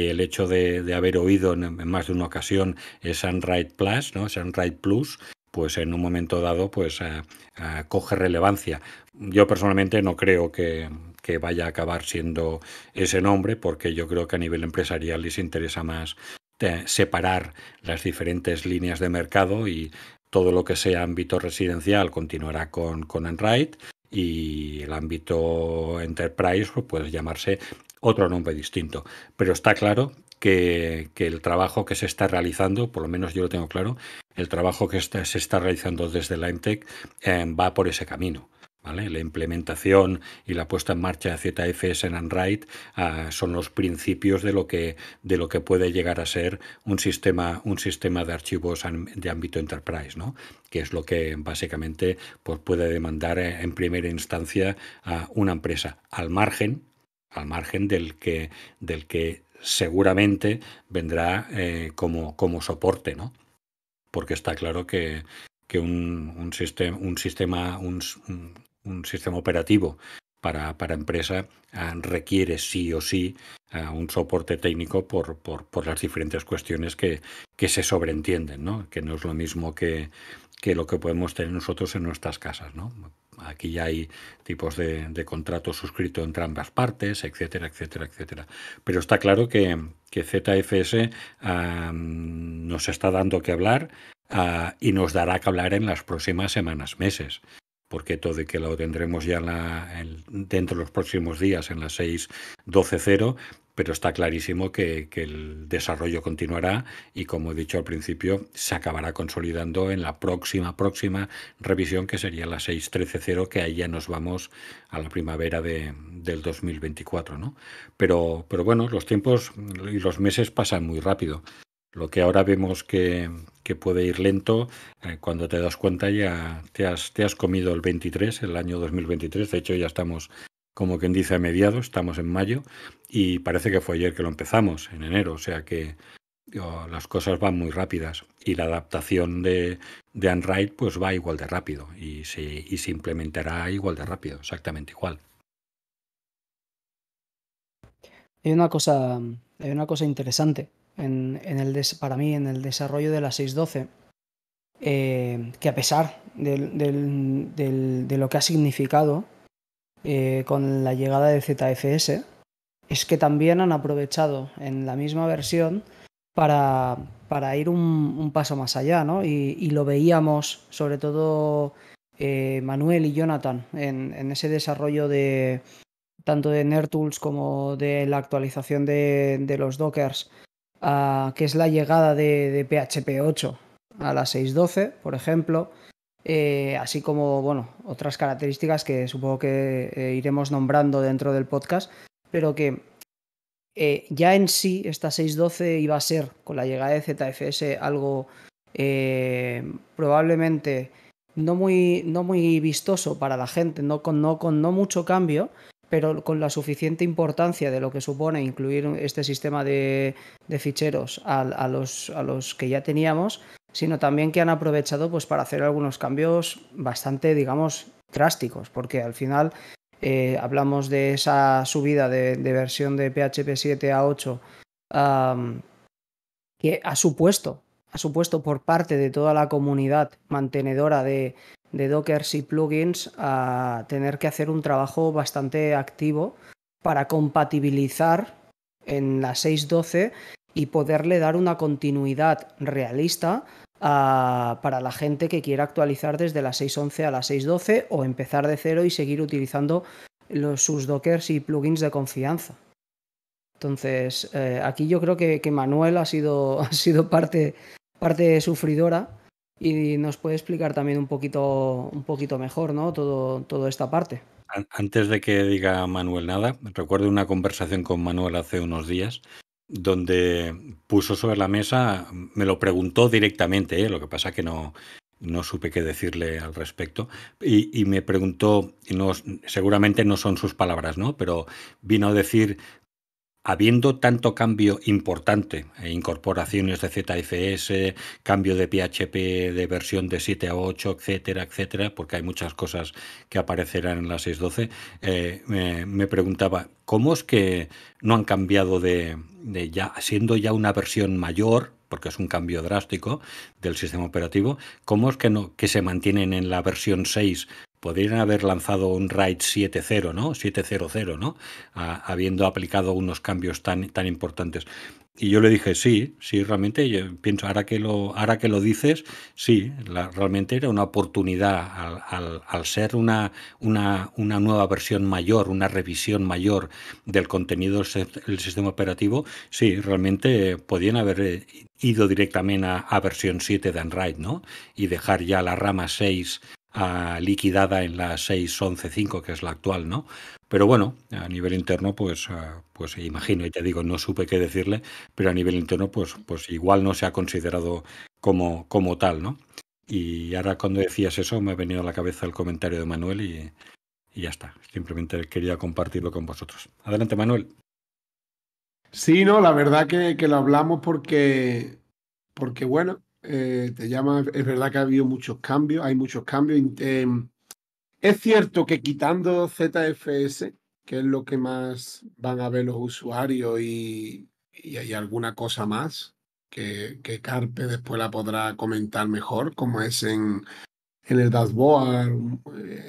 el hecho de, haber oído en, más de una ocasión es Unwrite Plus, ¿no? Es Plus, pues en un momento dado pues eh, eh, coge relevancia. Yo personalmente no creo que, que vaya a acabar siendo ese nombre, porque yo creo que a nivel empresarial les interesa más eh, separar las diferentes líneas de mercado y todo lo que sea ámbito residencial continuará con, con Enright y el ámbito enterprise pues, puede llamarse otro nombre distinto. Pero está claro que, el trabajo que se está realizando, por lo menos yo lo tengo claro, el trabajo que se está realizando desde la e eh, va por ese camino. La implementación y la puesta en marcha de ZFS en Unwrite ah, son los principios de lo, que, de lo que puede llegar a ser un sistema, un sistema de archivos de ámbito enterprise, ¿no? que es lo que básicamente pues, puede demandar eh, en primera instancia a una empresa, al margen, al margen del que, del que seguramente vendrá eh, como, como soporte, ¿no? porque está claro que, un, sistema, un, sistema un sistema operativo para, empresa ah, requiere sí o sí ah, un soporte técnico por, por, por las diferentes cuestiones que, que, se sobreentienden, ¿no? que no es lo mismo que, que, lo que podemos tener nosotros en nuestras casas. ¿no? Aquí ya hay tipos de, de contratos suscritos entre ambas partes, etcétera, etcétera, etcétera. Pero está claro que, que ZFS ah, nos está dando que hablar y nos dará que hablar en las próximas semanas, meses porque todo de que lo tendremos ya dentro de los próximos días en las 6.12.0, pero está clarísimo que, el desarrollo continuará y, como he dicho al principio, se acabará consolidando en la próxima, próxima revisión, que sería la 6.13.0, que ahí ya nos vamos a la primavera del 2024. ¿no? pero bueno, los tiempos y los meses pasan muy rápido. Lo que ahora vemos que, puede ir lento, eh, cuando te das cuenta ya te has, comido el 23, el año 2023. De hecho, ya estamos, como quien dice, a mediados, estamos en mayo y parece que fue ayer que lo empezamos, en enero. O sea que las cosas van muy rápidas y la adaptación de, de pues va igual de rápido y se, se implementará igual de rápido, exactamente igual. Hay una cosa, hay una cosa interesante en, el para mí en el desarrollo de la 612, eh, que a pesar de lo que ha significado eh, con la llegada de ZFS, es que también han aprovechado en la misma versión para, ir un, paso más allá, Y, lo veíamos, sobre todo eh, Manuel y Jonathan, en, ese desarrollo de tanto de NerdTools como de la actualización de los Dockers que es la llegada de, PHP 8 a la 6.12, por ejemplo, eh, así como otras características que supongo que eh, iremos nombrando dentro del podcast, pero que eh, ya en sí esta 6.12 iba a ser con la llegada de ZFS algo probablemente no muy, vistoso para la gente, con no mucho cambio, pero con la suficiente importancia de lo que supone incluir este sistema de, ficheros a, los, que ya teníamos, sino también que han aprovechado pues, para hacer algunos cambios bastante, digamos, drásticos, porque al final eh, hablamos de esa subida de, versión de PHP 7 a 8 que ha supuesto, ha supuesto por parte de toda la comunidad mantenedora de, de dockers y plugins a tener que hacer un trabajo bastante activo para compatibilizar en la 6.12 y poderle dar una continuidad realista ah, para la gente que quiera actualizar desde la 6.11 a la 6.12 o empezar de cero y seguir utilizando los, sus dockers y plugins de confianza. Entonces, eh, aquí yo creo que, Manuel ha sido, ha sido parte, parte sufridora y nos puede explicar también un poquito, un poquito mejor ¿no? todo, toda esta parte. Antes de que diga Manuel nada, recuerdo una conversación con Manuel hace unos días donde puso sobre la mesa, me lo preguntó directamente, ¿eh? lo que pasa que no, no supe qué decirle al respecto, y, y me preguntó, y seguramente no son sus palabras, ¿no? pero vino a decir habiendo tanto cambio importante, e incorporaciones de ZFS, cambio de PHP de versión de 7 a 8, etcétera, etcétera, porque hay muchas cosas que aparecerán en la 6.12, eh, me preguntaba, ¿cómo es que no han cambiado de, de ya, siendo ya una versión mayor, porque es un cambio drástico del sistema operativo, ¿cómo es que, no, que se mantienen en la versión 6 podrían haber lanzado un RAID 7.0, ¿no? 7.00, ¿no? habiendo aplicado unos cambios tan, tan importantes. Y yo le dije, sí, sí, realmente, yo pienso, ahora que lo, ahora que lo dices, sí, realmente era una oportunidad al, al, ser una, una, una, nueva versión mayor, una revisión mayor del contenido del sistema operativo, sí, realmente podían haber eh, ido directamente a, a versión 7 de Android, ¿no? Y dejar ya la rama 6 liquidada en la 6.11.5, que es la actual, ¿no? Pero bueno, a nivel interno, pues, eh, pues imagino, y te digo, no supe qué decirle, pero a nivel interno, pues, pues igual no se ha considerado como, como tal, ¿no? Y ahora cuando decías eso, me ha venido a la cabeza el comentario de Manuel y, ya está. Simplemente quería compartirlo con vosotros. Adelante, Manuel. Sí, no, la verdad que, que lo hablamos porque, porque bueno, eh, te llama, es verdad que ha habido muchos cambios, hay muchos cambios. Em, es cierto que quitando ZFS, que es lo que más van a ver los usuarios y, hay alguna cosa más que, Carpe después la podrá comentar mejor, como es en, en el dashboard,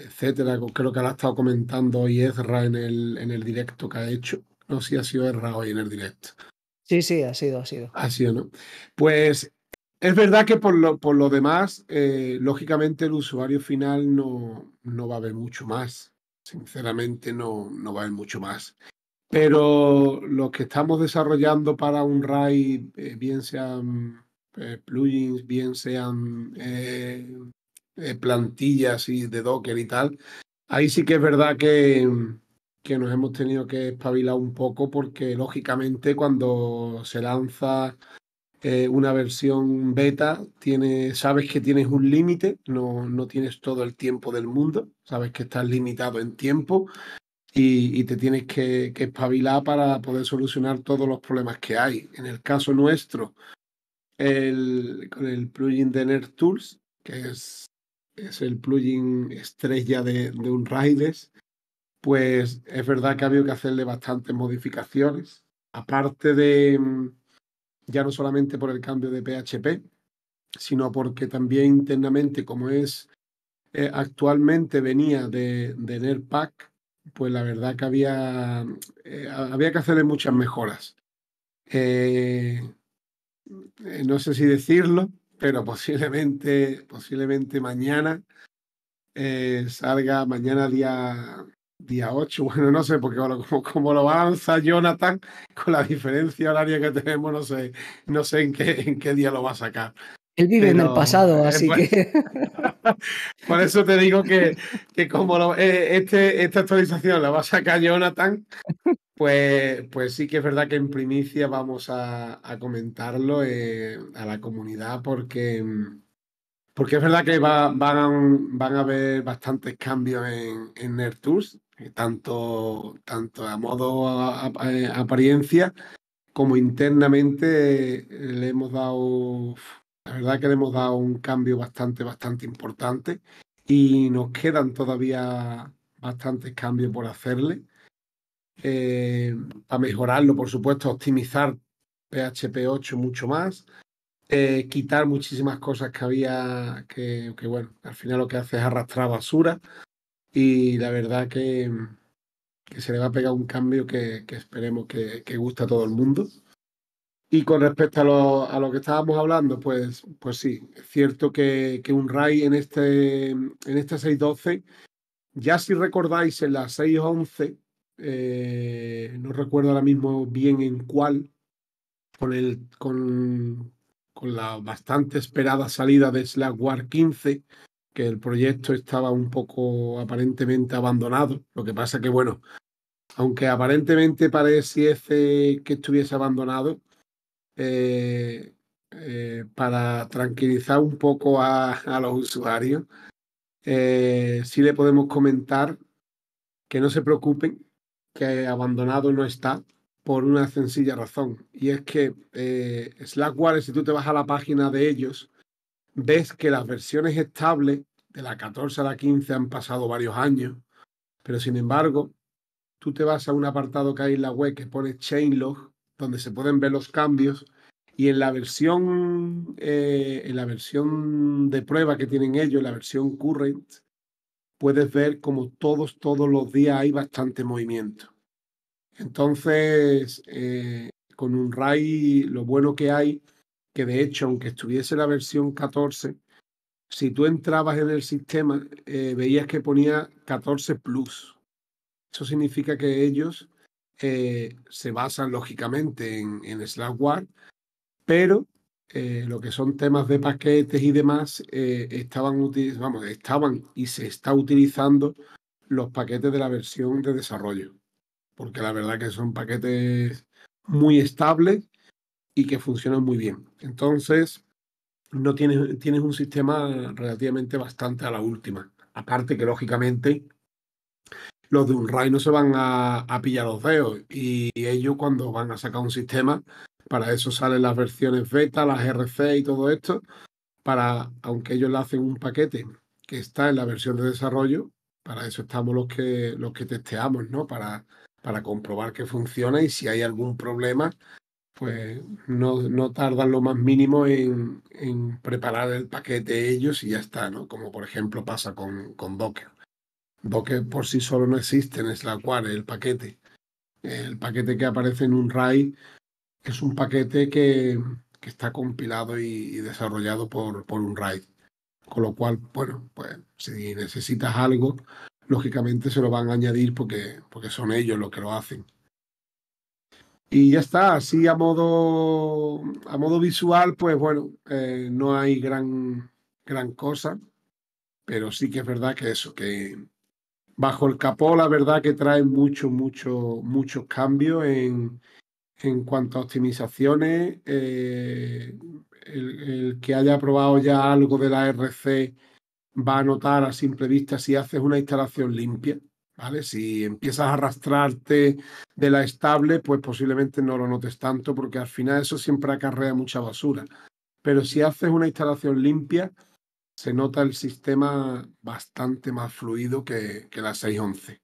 etcétera. Creo que la ha estado comentando hoy Ezra en el, en el directo que ha hecho. No sé si ha sido Ezra hoy en el directo. Sí, sí, ha sido, ha sido. Ha sido, ¿no? Pues es verdad que por lo, demás, eh, lógicamente el usuario final no, va a ver mucho más. Sinceramente no, va a ver mucho más. Pero lo que estamos desarrollando para un RAI, eh, bien sean eh, plugins, bien sean plantillas y de Docker y tal, ahí sí que es verdad que, que nos hemos tenido que espabilar un poco porque lógicamente cuando se lanza una versión beta, tiene, sabes que tienes un límite, no, tienes todo el tiempo del mundo, sabes que estás limitado en tiempo y, te tienes que, espabilar para poder solucionar todos los problemas que hay. En el caso nuestro, con el plugin de Nerd Tools, que es, es el plugin estrella de, un Raides, pues es verdad que ha habido que hacerle bastantes modificaciones. Aparte de, ya no solamente por el cambio de PHP, sino porque también internamente, como es eh, actualmente venía de, NERPAC, pues la verdad que había, eh, había que hacerle muchas mejoras. Eh, no sé si decirlo, pero posiblemente, posiblemente mañana salga, mañana día día 8. Bueno, no sé, porque como, lo avanza Jonathan, con la diferencia horaria que tenemos, no sé, no sé en qué, en qué día lo va a sacar. Él vive en el pasado, eh, así pues, que. Por eso te digo que, que como eh, este, esta actualización la va a sacar Jonathan, pues, pues sí que es verdad que en primicia vamos a, comentarlo eh, a la comunidad porque. Porque es verdad que van, van a haber bastantes cambios en, en eh, tanto, tanto a modo eh, apariencia como internamente eh, le hemos dado, la verdad que le hemos dado un cambio bastante, bastante importante y nos quedan todavía bastantes cambios por hacerle. para mejorarlo, por supuesto, optimizar PHP 8 mucho más, quitar muchísimas cosas que había, que, bueno, al final lo que hace es arrastrar basura y la verdad que, se le va a pegar un cambio que, esperemos que, que, guste a todo el mundo. Y con respecto a lo, que estábamos hablando, pues, pues sí, es cierto que, que un RAI en, este, en esta 6.12, ya si recordáis en la 6.11, eh, no recuerdo ahora mismo bien en cuál, con, el, con, con la bastante esperada salida de Slackware 15, que el proyecto estaba un poco aparentemente abandonado. Lo que pasa que, bueno, aunque aparentemente parece que estuviese abandonado, eh, eh, para tranquilizar un poco a, los usuarios, eh, sí le podemos comentar que no se preocupen, que abandonado no está por una sencilla razón. Y es que Slackware, si tú te vas a la página de ellos, ves que las versiones estables de la 14 a la 15 han pasado varios años, pero sin embargo, tú te vas a un apartado que hay en la web que pone Chainlog, donde se pueden ver los cambios, y en la versión, eh, en la versión de prueba que tienen ellos, la versión current, puedes ver como todos, todos los días hay bastante movimiento. Entonces, eh, con un RAI, lo bueno que hay que de hecho, aunque estuviese la versión 14, si tú entrabas en el sistema, eh, veías que ponía 14 Plus. Eso significa que ellos eh, se basan lógicamente en, en Slackware, pero eh, lo que son temas de paquetes y demás, estaban, vamos, estaban y se está utilizando los paquetes de la versión de desarrollo, porque la verdad que son paquetes muy estables y que funcionan muy bien. Entonces, no tienes, tienes un sistema relativamente bastante a la última. Aparte que, lógicamente, los de un Unraid no se van a, pillar los dedos y ellos cuando van a sacar un sistema, para eso salen las versiones beta, las RC y todo esto, para, aunque ellos le hacen un paquete que está en la versión de desarrollo, para eso estamos los que, los que testeamos, ¿no? Para, para comprobar que funciona y si hay algún problema, pues no, no, tardan lo más mínimo en, preparar el paquete ellos y ya está, ¿no? Como por ejemplo pasa con, con Docker. Docker por sí solo no existe en Slackware, el paquete. El paquete que aparece en un RAID es un paquete que, está compilado y, desarrollado por, por un RAID. Con lo cual, bueno, pues si necesitas algo, lógicamente se lo van a añadir porque, porque son ellos los que lo hacen. Y ya está, así a modo, a modo visual, pues bueno, eh, no hay gran, gran cosa, pero sí que es verdad que eso, que bajo el capó la verdad que trae mucho, mucho, muchos cambios en, cuanto a optimizaciones. Eh, el, el, que haya probado ya algo de la RC va a notar a simple vista si haces una instalación limpia si empiezas a arrastrarte de la estable, pues posiblemente no lo notes tanto porque al final eso siempre acarrea mucha basura. Pero si haces una instalación limpia, se nota el sistema bastante más fluido que, la 611.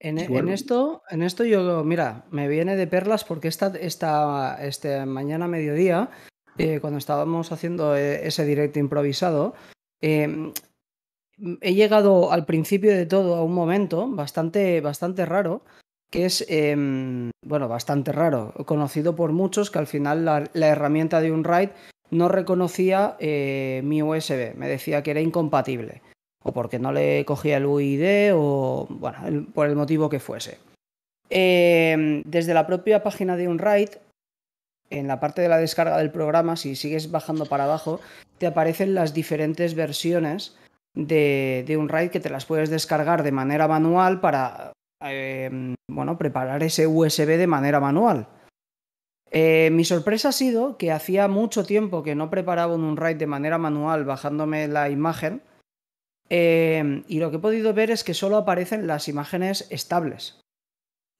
En, e, esto, en esto yo, mira, me viene de perlas porque esta, esta este mañana mediodía, eh, cuando estábamos haciendo eh, ese directo improvisado, em, he llegado al principio de todo a un momento bastante, bastante raro, que es, em, bueno, bastante raro, conocido por muchos, que al final la, herramienta de un no reconocía eh, mi USB, me decía que era incompatible, o porque no le cogía el UID, o bueno, por el motivo que fuese. Em, desde la propia página de un en la parte de la descarga del programa, si sigues bajando para abajo, te aparecen las diferentes versiones de, un RAID que te las puedes descargar de manera manual para em, bueno, preparar ese USB de manera manual. Eh, mi sorpresa ha sido que hacía mucho tiempo que no preparaba un RAID de manera manual bajándome la imagen em, y lo que he podido ver es que solo aparecen las imágenes estables.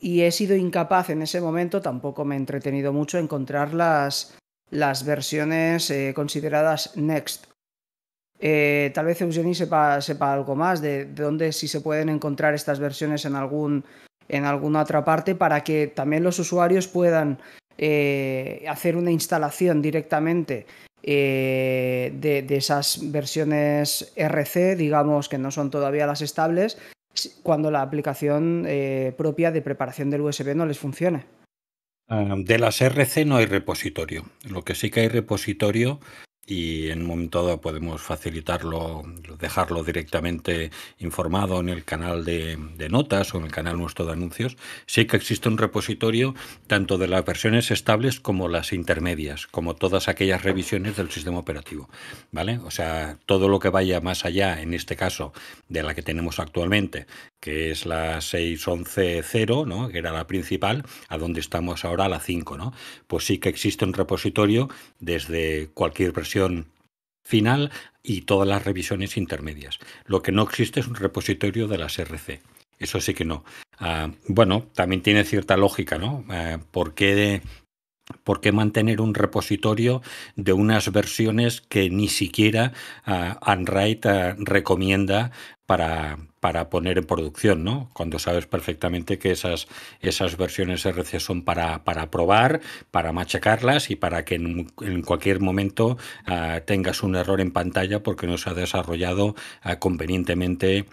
Y he sido incapaz en ese momento, tampoco me he entretenido mucho, encontrar las, las versiones eh, consideradas Next. Eh, tal vez Eugeni sepa, algo más de, dónde, si se pueden encontrar estas versiones en, algún, en alguna otra parte, para que también los usuarios puedan eh, hacer una instalación directamente eh, de, de, esas versiones RC, digamos que no son todavía las estables, cuando la aplicación propia de preparación del USB no les funcione. Ah, de las RC no hay repositorio. Lo que sí que hay repositorio y en un momento dado podemos facilitarlo, dejarlo directamente informado en el canal de, notas o en el canal nuestro de anuncios, sí que existe un repositorio tanto de las versiones estables como las intermedias, como todas aquellas revisiones del sistema operativo, ¿vale? O sea, todo lo que vaya más allá, en este caso, de la que tenemos actualmente, que es la 6.11.0, ¿no? que era la principal, a donde estamos ahora a la 5. ¿no? Pues sí que existe un repositorio desde cualquier versión final y todas las revisiones intermedias. Lo que no existe es un repositorio de las RC. Eso sí que no. Ah, bueno, también tiene cierta lógica, ¿no? Eh, ¿Por qué ¿Por qué mantener un repositorio de unas versiones que ni siquiera uh, recomienda para, poner en producción, ¿no? Cuando sabes perfectamente que esas, versiones RC son para, probar, para machacarlas y para que en, cualquier momento ah, tengas un error en pantalla porque no se ha desarrollado convenientemente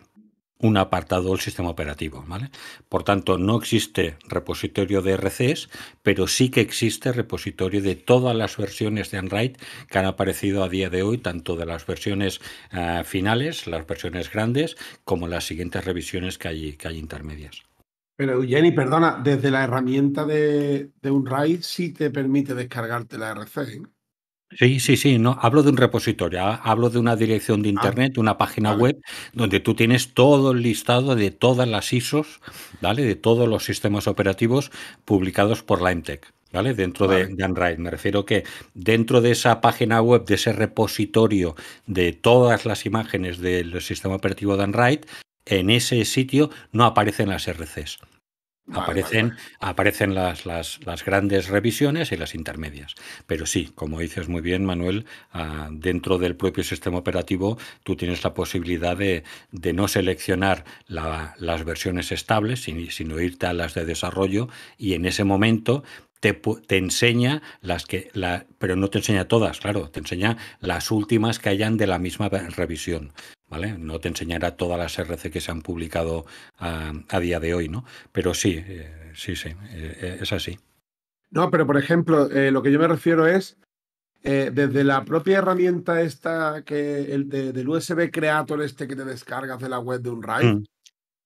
un apartado del sistema operativo. ¿vale? Por tanto, no existe repositorio de RCs, pero sí que existe repositorio de todas las versiones de Android que han aparecido a día de hoy, tanto de las versiones eh, finales, las versiones grandes, como las siguientes revisiones que hay, que hay intermedias. Pero Jenny, perdona, desde la herramienta de, de Unraid sí te permite descargarte la RC. ¿eh? Sí, sí, sí, no, hablo de un repositorio, hablo de una dirección de ah, internet, una página web donde tú tienes todo el listado de todas las ISOs, ¿vale? De todos los sistemas operativos publicados por LimeTech, ¿vale? Dentro de, Vale. Me refiero que dentro de esa página web, de ese repositorio de todas las imágenes del sistema operativo de en ese sitio no aparecen las RCs aparecen, aparecen las, las, grandes revisiones y las intermedias. Pero sí, como dices muy bien, Manuel, ah, dentro del propio sistema operativo tú tienes la posibilidad de, no seleccionar las versiones estables, sino irte a las de desarrollo y en ese momento te, te, enseña las que, la, pero no te enseña todas, claro, te enseña las últimas que hayan de la misma revisión. No te enseñará todas las RC que se han publicado a, día de hoy, ¿no? Pero sí, eh, sí, sí, eh, es así. No, pero por ejemplo, eh, lo que yo me refiero es desde la propia herramienta esta que el del USB Creator este que te descargas de la web de un mm.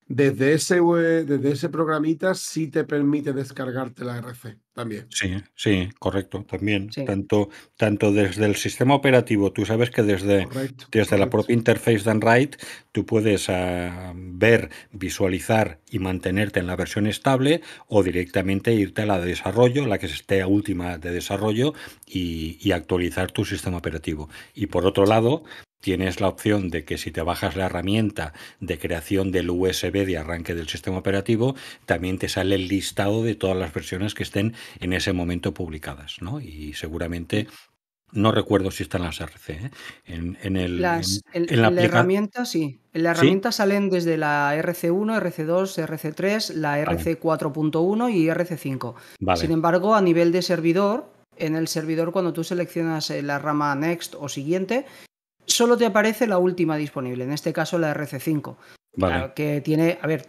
desde ese desde ese programita sí te permite descargarte la RC. Sí, sí, correcto, también. Tanto, tanto desde el sistema operativo, tú sabes que desde, desde la propia interface de tú puedes ah, ver, visualizar y mantenerte en la versión estable o directamente irte a la de desarrollo, la que esté a última de desarrollo y, y actualizar tu sistema operativo. Y por otro lado, tienes la opción de que si te bajas la herramienta de creación del USB de arranque del sistema operativo, también te sale el listado de todas las versiones que estén en ese momento publicadas, ¿no? Y seguramente no recuerdo si están las RC. ¿eh? En, el, en, la, herramienta, sí. En la herramienta salen desde la RC1, RC2, RC3, la RC4.1 y RC5. Sin embargo, a nivel de servidor, en el servidor, cuando tú seleccionas eh, la rama Next o siguiente, solo te aparece la última disponible, en este caso la RC5. que tiene, a ver,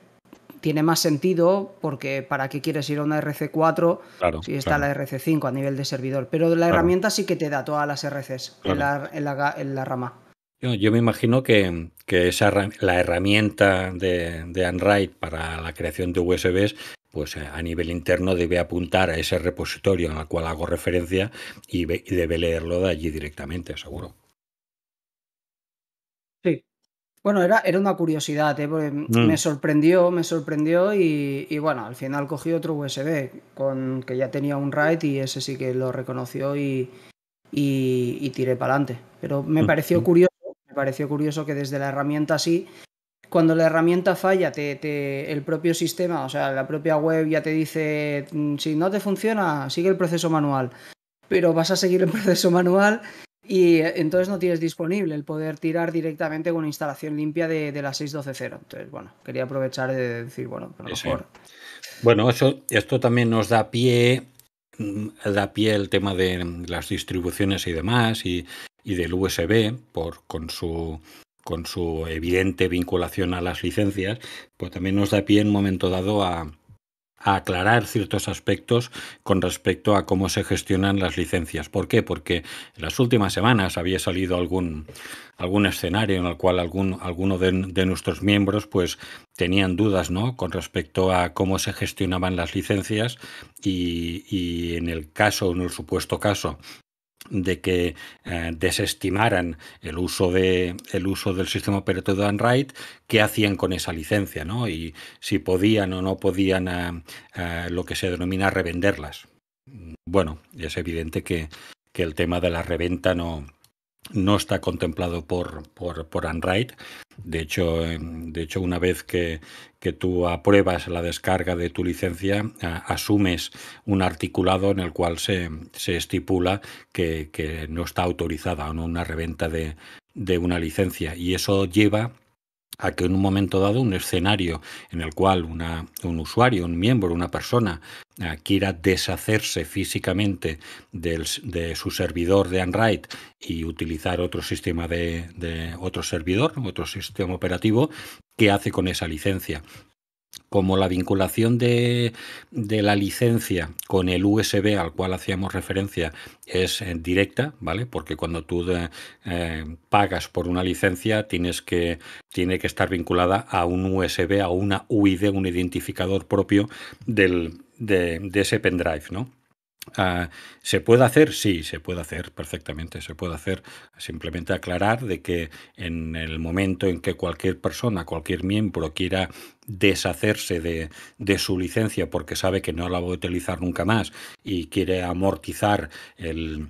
tiene más sentido porque ¿para qué quieres ir a una RC4 si está la RC5 a nivel de servidor? Pero la herramienta sí que te da todas las RCs en la, rama. Yo, me imagino que, esa, la herramienta de, de para la creación de USBs pues eh, a nivel interno debe apuntar a ese repositorio en el cual hago referencia y, debe leerlo de allí directamente, seguro. Sí. Bueno, era, era una curiosidad, ¿eh? mm. me sorprendió, me sorprendió y, bueno, al final cogí otro USB con que ya tenía un RAID y ese sí que lo reconoció y, y, tiré para adelante. Pero me mm. pareció curioso, me pareció curioso que desde la herramienta así, cuando la herramienta falla, te, te, el propio sistema, o sea, la propia web ya te dice, mm, si no te funciona, sigue el proceso manual pero vas a seguir el proceso manual y eh, entonces no tienes disponible el poder tirar directamente con instalación limpia de, de la 6.12.0. Entonces, bueno, quería aprovechar de decir, bueno, lo mejor. Bueno, eso, esto también nos da pie, mm, da pie el tema de mm, las distribuciones y demás, y, del USB, por, con su con su evidente vinculación a las licencias, pues también nos da pie en un momento dado a, a aclarar ciertos aspectos con respecto a cómo se gestionan las licencias. ¿Por qué? Porque en las últimas semanas había salido algún, algún escenario en el cual algún, alguno de, nuestros miembros pues, tenían dudas ¿no? con respecto a cómo se gestionaban las licencias y, y en el caso, en el supuesto caso de que eh, desestimaran el uso, de, el uso del sistema operativo de Android, qué hacían con esa licencia, ¿no? Y si podían o no podían eh, eh, lo que se denomina revenderlas. Bueno, es evidente que, el tema de la reventa no, no está contemplado por, por, De hecho, de hecho, una vez que, que tú apruebas la descarga de tu licencia, asumes un articulado en el cual se, se estipula que, que, no está autorizada o no una reventa de, de una licencia. Y eso lleva a que en un momento dado un escenario en el cual un usuario, un miembro, una persona eh, quiera deshacerse físicamente de su servidor de Android y utilizar otro sistema de, de otro servidor, otro sistema operativo, ¿qué hace con esa licencia? como la vinculación de, la licencia con el USB al cual hacíamos referencia es eh, directa, ¿vale? Porque cuando tú eh, eh, pagas por una licencia tienes que, tiene que estar vinculada a un USB, a una UID, un identificador propio de, de ese pendrive, ¿no? Ah, ¿Se puede hacer? Sí, se puede hacer perfectamente. Se puede hacer simplemente aclarar de que en el momento en que cualquier persona, cualquier miembro quiera deshacerse de, su licencia porque sabe que no la va a utilizar nunca más y quiere amortizar el,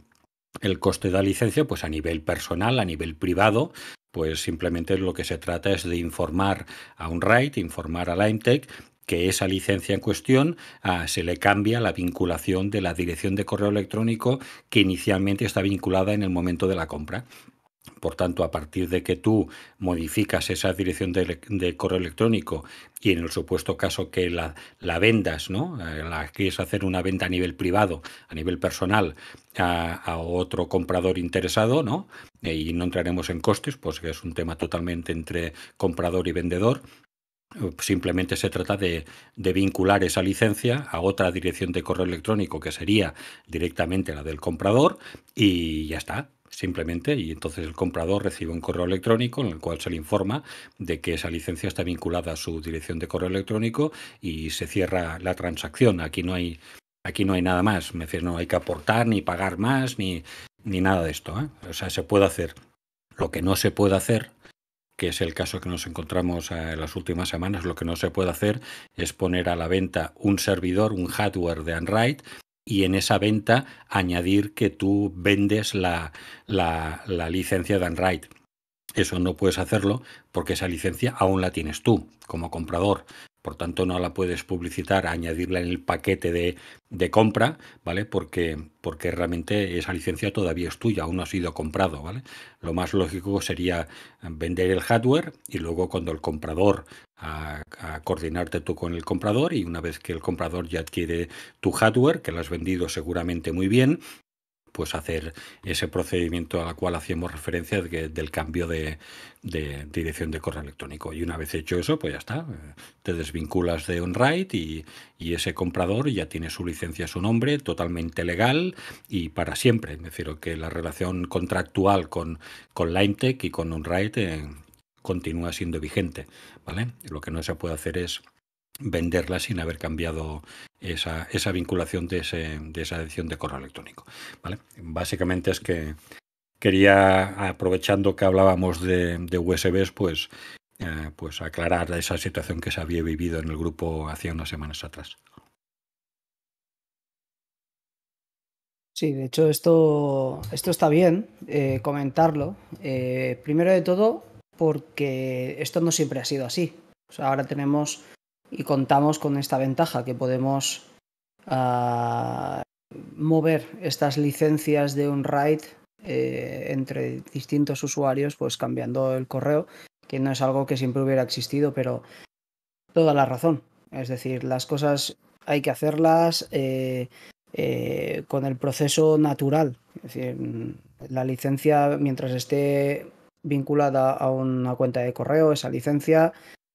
el coste de la licencia, pues a nivel personal, a nivel privado, pues simplemente lo que se trata es de informar a un right informar a IMTEC que esa licencia en cuestión ah, se le cambia la vinculación de la dirección de correo electrónico que inicialmente está vinculada en el momento de la compra. Por tanto, a partir de que tú modificas esa dirección de, correo electrónico y en el supuesto caso que la, vendas, ¿no? Ah, la quieres hacer una venta a nivel privado, a nivel personal, a, otro comprador interesado, ¿no? Eh, y no entraremos en costes, pues es un tema totalmente entre comprador y vendedor simplemente se trata de, vincular esa licencia a otra dirección de correo electrónico que sería directamente la del comprador y ya está. Simplemente, y entonces el comprador recibe un correo electrónico en el cual se le informa de que esa licencia está vinculada a su dirección de correo electrónico y se cierra la transacción. Aquí no hay, aquí no hay nada más, me refiero, no hay que aportar ni pagar más ni, nada de esto. ¿eh? O sea, se puede hacer. Lo que no se puede hacer que es el caso que nos encontramos eh, en las últimas semanas, lo que no se puede hacer es poner a la venta un servidor, un hardware de Unwrite y en esa venta añadir que tú vendes la, la, licencia de Unwrite. Eso no puedes hacerlo porque esa licencia aún la tienes tú como comprador. Por tanto, no la puedes publicitar, añadirla en el paquete de, compra, ¿vale? Porque, porque, realmente esa licencia todavía es tuya, aún no ha sido comprado, ¿vale? Lo más lógico sería eh, vender el hardware y luego cuando el comprador, a, a coordinarte tú con el comprador y una vez que el comprador ya adquiere tu hardware, que lo has vendido seguramente muy bien, pues hacer ese procedimiento al cual hacíamos referencia del cambio de, dirección de correo electrónico. Y una vez hecho eso, pues ya está. Te desvinculas de onRight y, ese comprador ya tiene su licencia, su nombre, totalmente legal y para siempre. es decir, que la relación contractual con, con LimeTech y con OnRight eh, continúa siendo vigente. ¿vale? Lo que no se puede hacer es venderla sin haber cambiado esa, vinculación de, esa edición de correo electrónico. ¿vale? Básicamente es que quería, aprovechando que hablábamos de, USBs, pues, eh, pues aclarar esa situación que se había vivido en el grupo hacía unas semanas atrás. Sí, de hecho esto, esto está bien eh, comentarlo. Eh, primero de todo, porque esto no siempre ha sido así. ahora tenemos y contamos con esta ventaja que podemos ah, mover estas licencias de un RAID eh, entre distintos usuarios, pues cambiando el correo, que no es algo que siempre hubiera existido, pero toda la razón. Es decir, las cosas hay que hacerlas eh, eh, con el proceso natural. Es decir, la licencia, mientras esté vinculada a una cuenta de correo, esa licencia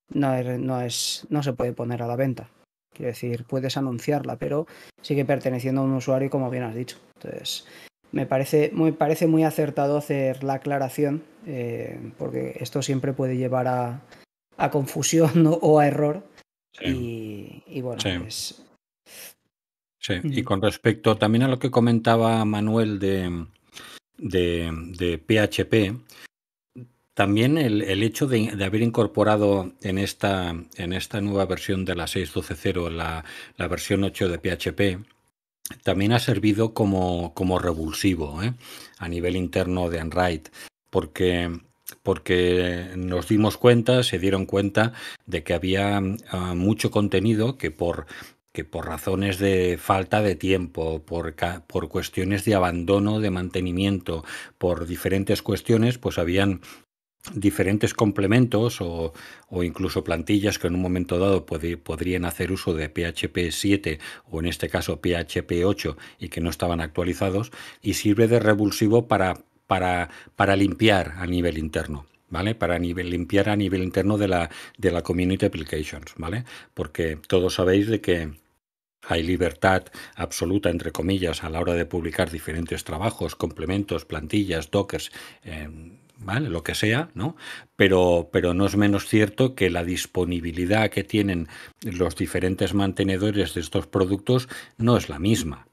no es, no, se puede poner a la venta. Quiero decir, puedes anunciarla, pero sigue perteneciendo a un usuario, como bien has dicho. Entonces, me parece muy, parece muy acertado hacer la aclaración, eh, porque esto siempre puede llevar a, confusión o a error. Y, y, bueno, Pues... sí. y con respecto también a lo que comentaba Manuel de, de PHP, también el, hecho de, haber incorporado en esta, en esta nueva versión de la 6.12.0 la, la versión 8 de PHP, también ha servido como, revulsivo ¿eh? a nivel interno de Unwrite, porque, porque nos dimos cuenta, se dieron cuenta de que había ah, mucho contenido que por, que por razones de falta de tiempo, por, por cuestiones de abandono, de mantenimiento, por diferentes cuestiones, pues habían diferentes complementos o, o, incluso plantillas que en un momento dado podrían hacer uso de PHP 7 o en este caso PHP 8 y que no estaban actualizados y sirve de revulsivo para, para, para limpiar a nivel interno. ¿Vale? Para nivel, limpiar a nivel interno de la, de la community applications, ¿vale? Porque todos sabéis de que hay libertad absoluta, entre comillas, a la hora de publicar diferentes trabajos, complementos, plantillas, dockers, eh, lo que sea, ¿no? Pero, pero no es menos cierto que la disponibilidad que tienen los diferentes mantenedores de estos productos no es la misma.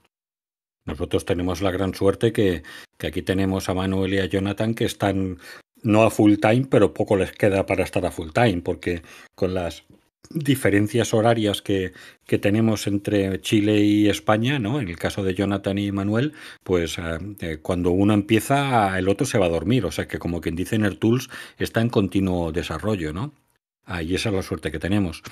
Nosotros tenemos la gran suerte que, que aquí tenemos a Manuel y a Jonathan que están no a full time, pero poco les queda para estar a full time, porque con las diferencias horarias que, tenemos entre Chile y España, ¿no? En el caso de Jonathan y Manuel, pues eh, eh, cuando uno empieza, el otro se va a dormir. O sea que, como quien dice Tools está en continuo desarrollo, ¿no? Ahí esa es la suerte que tenemos.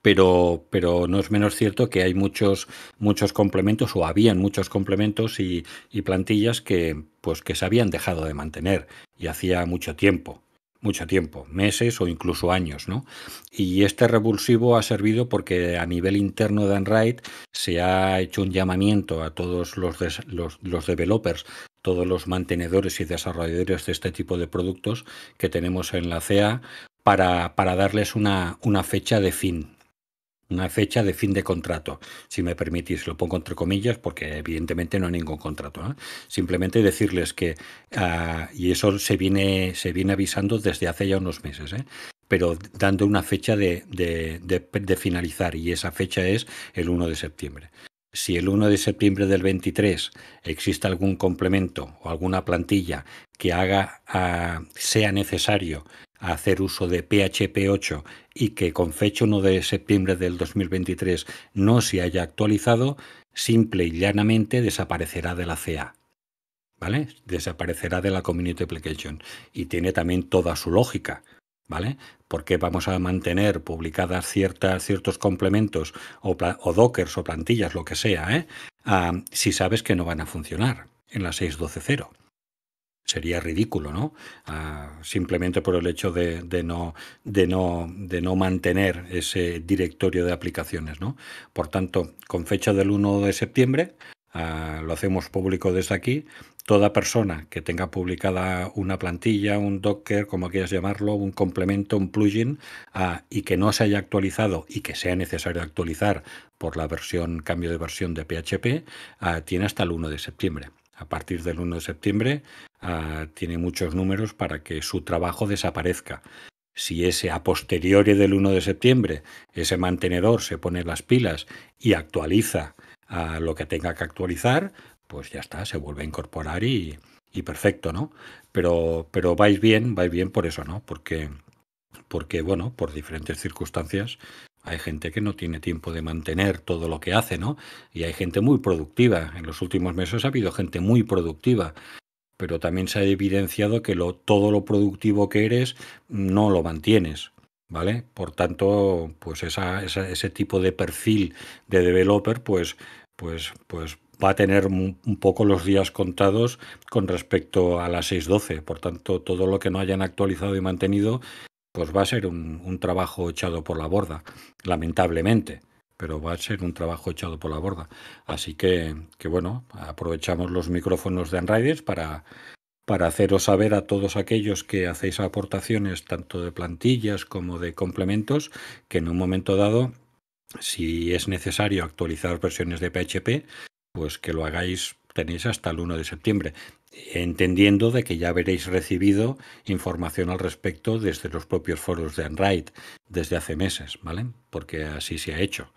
Pero, pero no es menos cierto que hay muchos, muchos complementos, o habían muchos complementos y, plantillas que, pues, que se habían dejado de mantener y hacía mucho tiempo mucho tiempo, meses o incluso años. ¿no? Y este revulsivo ha servido porque a nivel interno de Unwrite se ha hecho un llamamiento a todos los, los, developers todos los mantenedores y desarrolladores de este tipo de productos que tenemos en la CEA para, darles una, una fecha de fin una fecha de fin de contrato, si me permitís, lo pongo entre comillas porque evidentemente no hay ningún contrato. ¿eh? Simplemente decirles que, ah, y eso se viene, se viene avisando desde hace ya unos meses, ¿eh? pero dando una fecha de, de, finalizar y esa fecha es el 1 de septiembre. Si el 1 de septiembre del 23 existe algún complemento o alguna plantilla que haga, ah, sea necesario hacer uso de PHP 8 y que con fecha 1 de septiembre del 2023 no se haya actualizado, simple y llanamente desaparecerá de la CA. ¿Vale? Desaparecerá de la Community Application y tiene también toda su lógica. ¿Vale? Porque vamos a mantener publicadas ciertas, ciertos complementos o, dockers o plantillas, lo que sea, eh? ah, si sabes que no van a funcionar en la 6.12.0. Sería ridículo, ¿no? Ah, simplemente por el hecho de, no, de, no, de no mantener ese directorio de aplicaciones, ¿no? Por tanto, con fecha del 1 de septiembre, ah, lo hacemos público desde aquí. Toda persona que tenga publicada una plantilla, un Docker, como quieras llamarlo, un complemento, un plugin, ah, y que no se haya actualizado y que sea necesario actualizar por la versión, cambio de versión de PHP, tiene hasta el 1 de septiembre a partir del 1 de septiembre, ah, tiene muchos números para que su trabajo desaparezca. Si ese a posteriori del 1 de septiembre, ese mantenedor se pone las pilas y actualiza ah, lo que tenga que actualizar, pues ya está, se vuelve a incorporar y, perfecto, ¿no? Pero, pero vais bien, vais bien por eso, ¿no? Porque porque, bueno, por diferentes circunstancias, hay gente que no tiene tiempo de mantener todo lo que hace, ¿no? Y hay gente muy productiva. En los últimos meses ha habido gente muy productiva, pero también se ha evidenciado que todo lo productivo que eres no lo mantienes, ¿vale? Por tanto, pues ese tipo de perfil de developer, pues, pues, pues va a tener un poco los días contados con respecto a las 6.12. Por tanto, todo lo que no hayan actualizado y mantenido pues va a ser un, un, trabajo echado por la borda, lamentablemente, pero va a ser un trabajo echado por la borda. Así que, que bueno, aprovechamos los micrófonos de Unriders para, para haceros saber a todos aquellos que hacéis aportaciones tanto de plantillas como de complementos, que en un momento dado, si es necesario actualizar versiones de PHP, pues que lo hagáis tenéis hasta el 1 de septiembre, entendiendo de que ya habréis recibido información al respecto desde los propios foros de Unwrite, desde hace meses, ¿vale? Porque así se ha hecho.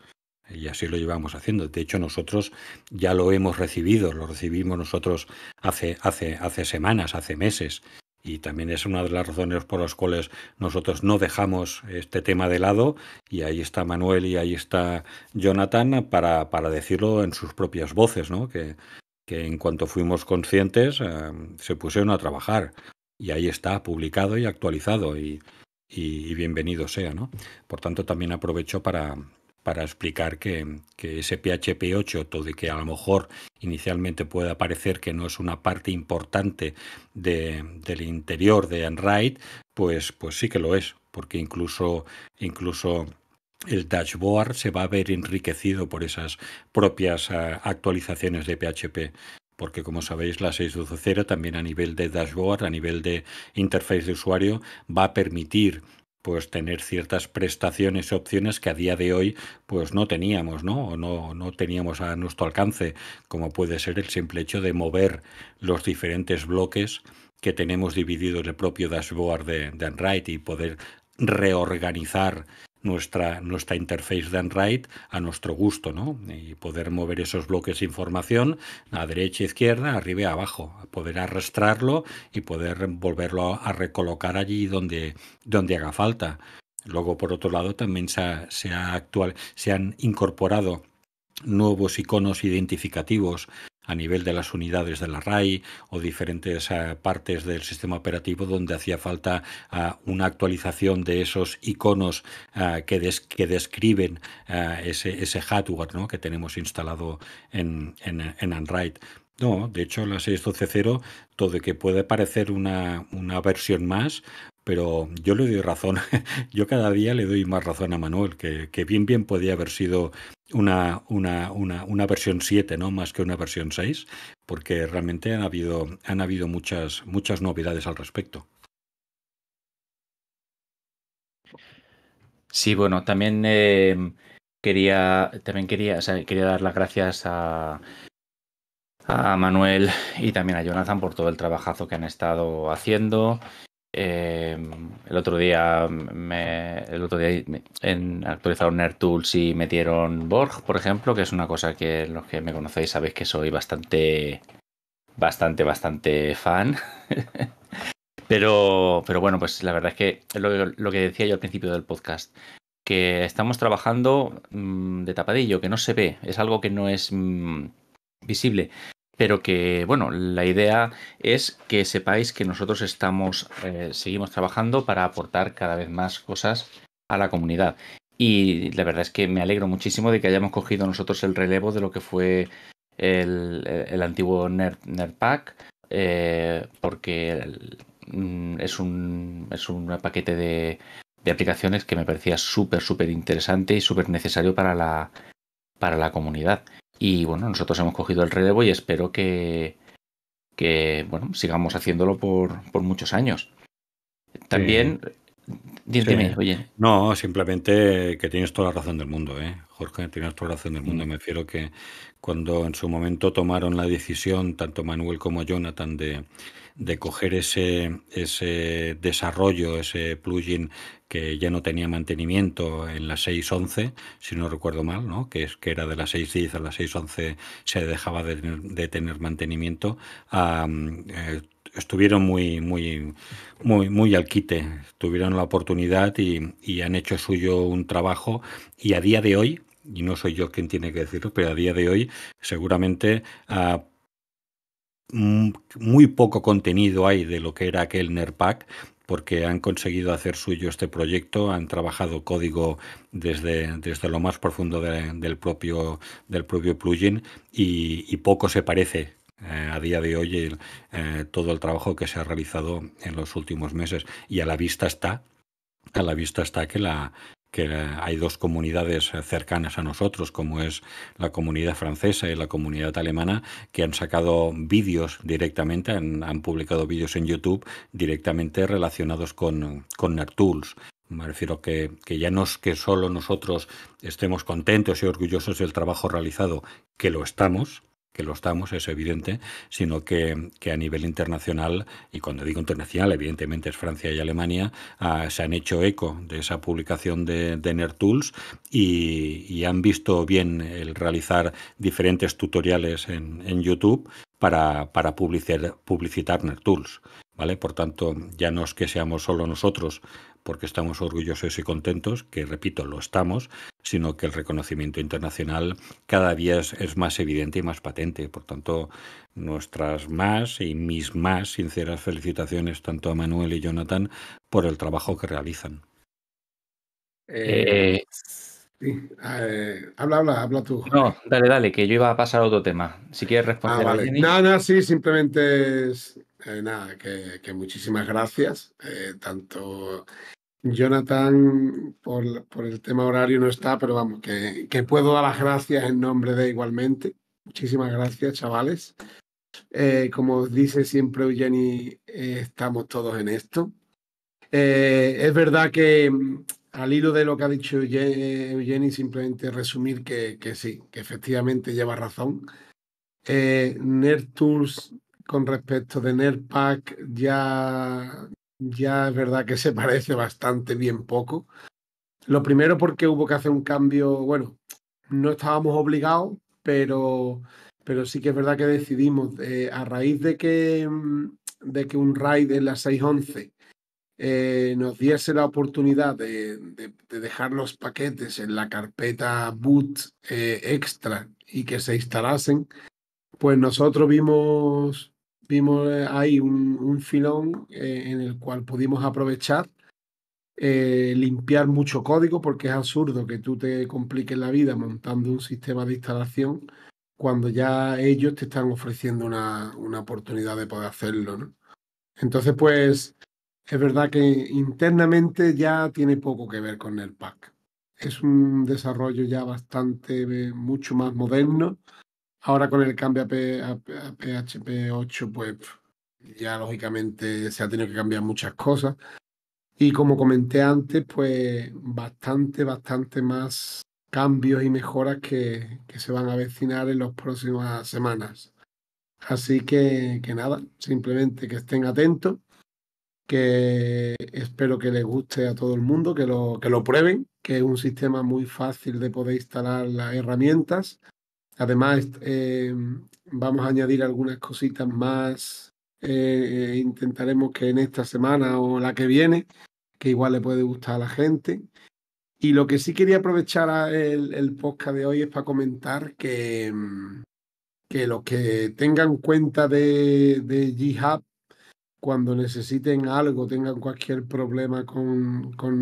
Y así lo llevamos haciendo. De hecho, nosotros ya lo hemos recibido, lo recibimos nosotros hace, hace, hace semanas, hace meses. Y también es una de las razones por las cuales nosotros no dejamos este tema de lado. Y ahí está Manuel y ahí está Jonathan para, para decirlo en sus propias voces, ¿no? Que que en cuanto fuimos conscientes eh, se pusieron a trabajar y ahí está publicado y actualizado y, bienvenido sea. ¿no? Por tanto, también aprovecho para, para explicar que, ese PHP 8, todo que a lo mejor inicialmente pueda parecer que no es una parte importante del interior de Enright, pues, pues sí que lo es, porque incluso, incluso el dashboard se va a ver enriquecido por esas propias eh, actualizaciones de PHP. Porque como sabéis, la 6.12.0 también a nivel de dashboard, a nivel de interface de usuario, va a permitir pues tener ciertas prestaciones y opciones que a día de hoy pues no teníamos, ¿no? O no, no teníamos a nuestro alcance, como puede ser el simple hecho de mover los diferentes bloques que tenemos divididos el propio dashboard de, de Unwrite y poder reorganizar nuestra, nuestra interface de right a nuestro gusto, ¿no? Y poder mover esos bloques de información a derecha, izquierda, arriba y abajo, poder arrastrarlo y poder volverlo a recolocar allí donde, donde haga falta. Luego, por otro lado, también actual, se han incorporado nuevos iconos identificativos a nivel de las unidades de la RAI o diferentes eh, partes del sistema operativo donde hacía falta eh, una actualización de esos iconos eh, que, que, describen ese, ese, hardware ¿no? que tenemos instalado en, en, No, de hecho la 6.12.0, todo que puede parecer una, versión más, pero yo le doy razón. Yo cada día le doy más razón a Manuel, que, que bien bien podía haber sido una, una, una, una, versión 7, ¿no? Más que una versión 6, porque realmente han habido, han habido muchas, muchas novedades al respecto. Sí, bueno, también eh, quería, también quería, quería dar las gracias a, a Manuel y también a Jonathan por todo el trabajazo que han estado haciendo Em, el otro día me, el otro día en, actualizaron NerdTools y metieron Borg, por ejemplo, que es una cosa que los que me conocéis sabéis que soy bastante, bastante, bastante fan. pero, pero bueno, pues la verdad es que lo, que decía yo al principio del podcast, que estamos trabajando mm, de tapadillo, que no se ve, es algo que no es mm, visible pero que bueno, la idea es que sepáis que nosotros estamos, eh, seguimos trabajando para aportar cada vez más cosas a la comunidad. Y la verdad es que me alegro muchísimo de que hayamos cogido nosotros el relevo de lo que fue el, antiguo NerdPack, eh, porque mm, es, un, paquete de, aplicaciones que me parecía súper, súper interesante y súper necesario para la comunidad. Y bueno, nosotros hemos cogido el relevo y espero que, bueno, sigamos haciéndolo por, muchos años. También, oye. No, simplemente que tienes toda la razón del mundo, ¿eh? Jorge, tienes toda la razón del mundo. Mm. Me refiero que cuando en su momento tomaron la decisión, tanto Manuel como Jonathan, de de coger ese, ese desarrollo, ese plugin que ya no tenía mantenimiento en la 6.11, si no recuerdo mal, ¿no? Que, es, que era de la 6.10 a la 6.11 se dejaba de tener, mantenimiento, eh, estuvieron muy, muy, muy, muy al quite, tuvieron la oportunidad y, han hecho suyo un trabajo y a día de hoy, y no soy yo quien tiene que decirlo, pero a día de hoy seguramente... Ah, muy poco contenido hay de lo que era aquel NERPAC, porque han conseguido hacer suyo este proyecto, han trabajado código desde, lo más profundo del, propio, del propio plugin y, poco se parece eh, a día de hoy eh, todo el trabajo que se ha realizado en los últimos meses. Y a la vista está, a la vista está que la, que hay dos comunidades eh, cercanas a nosotros, como es la comunidad francesa y la comunidad alemana, que han sacado vídeos directamente, han, publicado vídeos en YouTube directamente relacionados con, con Me refiero que, que ya no es que solo nosotros estemos contentos y orgullosos del trabajo realizado, que lo estamos, que lo estamos, es evidente, sino que, a nivel internacional, y cuando digo internacional, evidentemente es Francia y Alemania, ah, se han hecho eco de esa publicación de, de NerdTools y, han visto bien el realizar diferentes tutoriales en, YouTube para, para publicitar, publicitar NerdTools. ¿Vale? Por tanto, ya no es que seamos solo nosotros porque estamos orgullosos y contentos, que repito, lo estamos, sino que el reconocimiento internacional cada día es, más evidente y más patente. Por tanto, nuestras más y mis más sinceras felicitaciones tanto a Manuel y Jonathan por el trabajo que realizan. Eh, eh, eh, habla, habla, habla tú. No, dale, dale, que yo iba a pasar a otro tema. Si quieres ah, responder. Ah, vale. no, no, sí, simplemente es nada, que, que, muchísimas gracias, tanto Jonathan, por, el tema horario no está, pero vamos, que, puedo dar las gracias en nombre de igualmente. Muchísimas gracias, chavales. Eh, como dice siempre Eugeni, eh, estamos todos en esto. Eh, es verdad que mm, al hilo de lo que ha dicho Eugeni, simplemente resumir que, sí, que efectivamente lleva razón. Eh, NERTools con respecto de NERPAC ya ya es verdad que se parece bastante bien poco. Lo primero porque hubo que hacer un cambio, bueno, no estábamos obligados, pero, pero sí que es verdad que decidimos, eh, a raíz de que, mm, de que un raid en la 611 eh, nos diese la oportunidad de, dejar los paquetes en la carpeta boot eh, extra y que se instalasen, pues nosotros vimos vimos eh, ahí un, filón eh, en el cual pudimos aprovechar, eh, limpiar mucho código, porque es absurdo que tú te compliques la vida montando un sistema de instalación cuando ya ellos te están ofreciendo una, oportunidad de poder hacerlo. Entonces, pues es verdad que internamente ya tiene poco que ver con el pack. Es un desarrollo ya bastante, mucho más moderno Ahora con el cambio a, PHP 8, pues ya lógicamente se ha tenido que cambiar muchas cosas. Y como comenté antes, pues bastante, bastante más cambios y mejoras que, se van a vecinar en las próximas semanas. Así que, que nada, simplemente que estén atentos, que espero que les guste a todo el mundo, que lo prueben, que es un sistema muy fácil de poder instalar las herramientas Además, eh, vamos a añadir algunas cositas más. Eh, eh, intentaremos que en esta semana o la que viene, que igual le puede gustar a la gente. Y lo que sí quería aprovechar el, podcast de hoy es para comentar que, mm, que los que tengan cuenta de, de GitHub, cuando necesiten algo, tengan cualquier problema con, con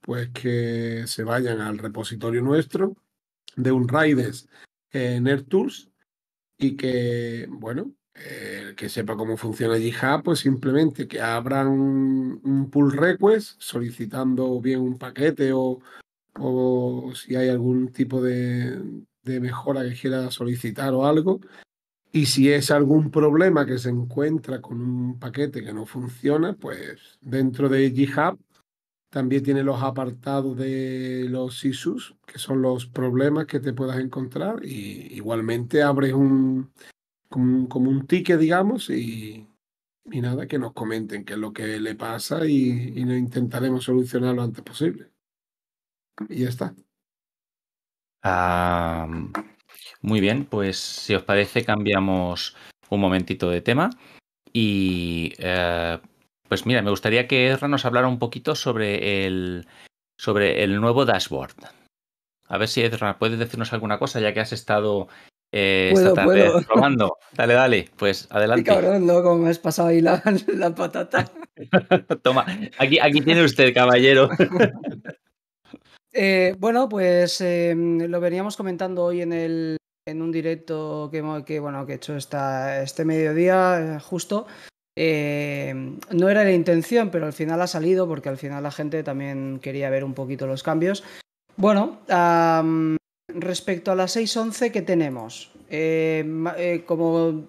pues que se vayan al repositorio nuestro de un Riders en AirTools Tools y que, bueno, el eh, que sepa cómo funciona GitHub, pues simplemente que abran un, pull request solicitando bien un paquete o, o si hay algún tipo de, de mejora que quiera solicitar o algo. Y si es algún problema que se encuentra con un paquete que no funciona, pues dentro de GitHub también tiene los apartados de los ISUs, que son los problemas que te puedas encontrar. Y igualmente abres un como, un ticket, digamos, y, nada, que nos comenten qué es lo que le pasa y, y intentaremos solucionar lo antes posible. Y ya está. Ah, muy bien, pues si os parece cambiamos un momentito de tema y eh, pues mira, me gustaría que Ezra nos hablara un poquito sobre el, sobre el nuevo dashboard. A ver si Ezra puedes decirnos alguna cosa, ya que has estado eh, esta tarde puedo. Dale, dale, pues adelante. ¿Y cabrón, ¿no? Como has pasado ahí la, patata. Toma, aquí, aquí tiene usted, caballero. Eh, bueno, pues em, lo veníamos comentando hoy en, el, en un directo que, que, bueno, que he hecho este mediodía, eh, justo. Eh, no era la intención, pero al final ha salido porque al final la gente también quería ver un poquito los cambios. Bueno, respecto a la 6.11 que tenemos, eh, eh, como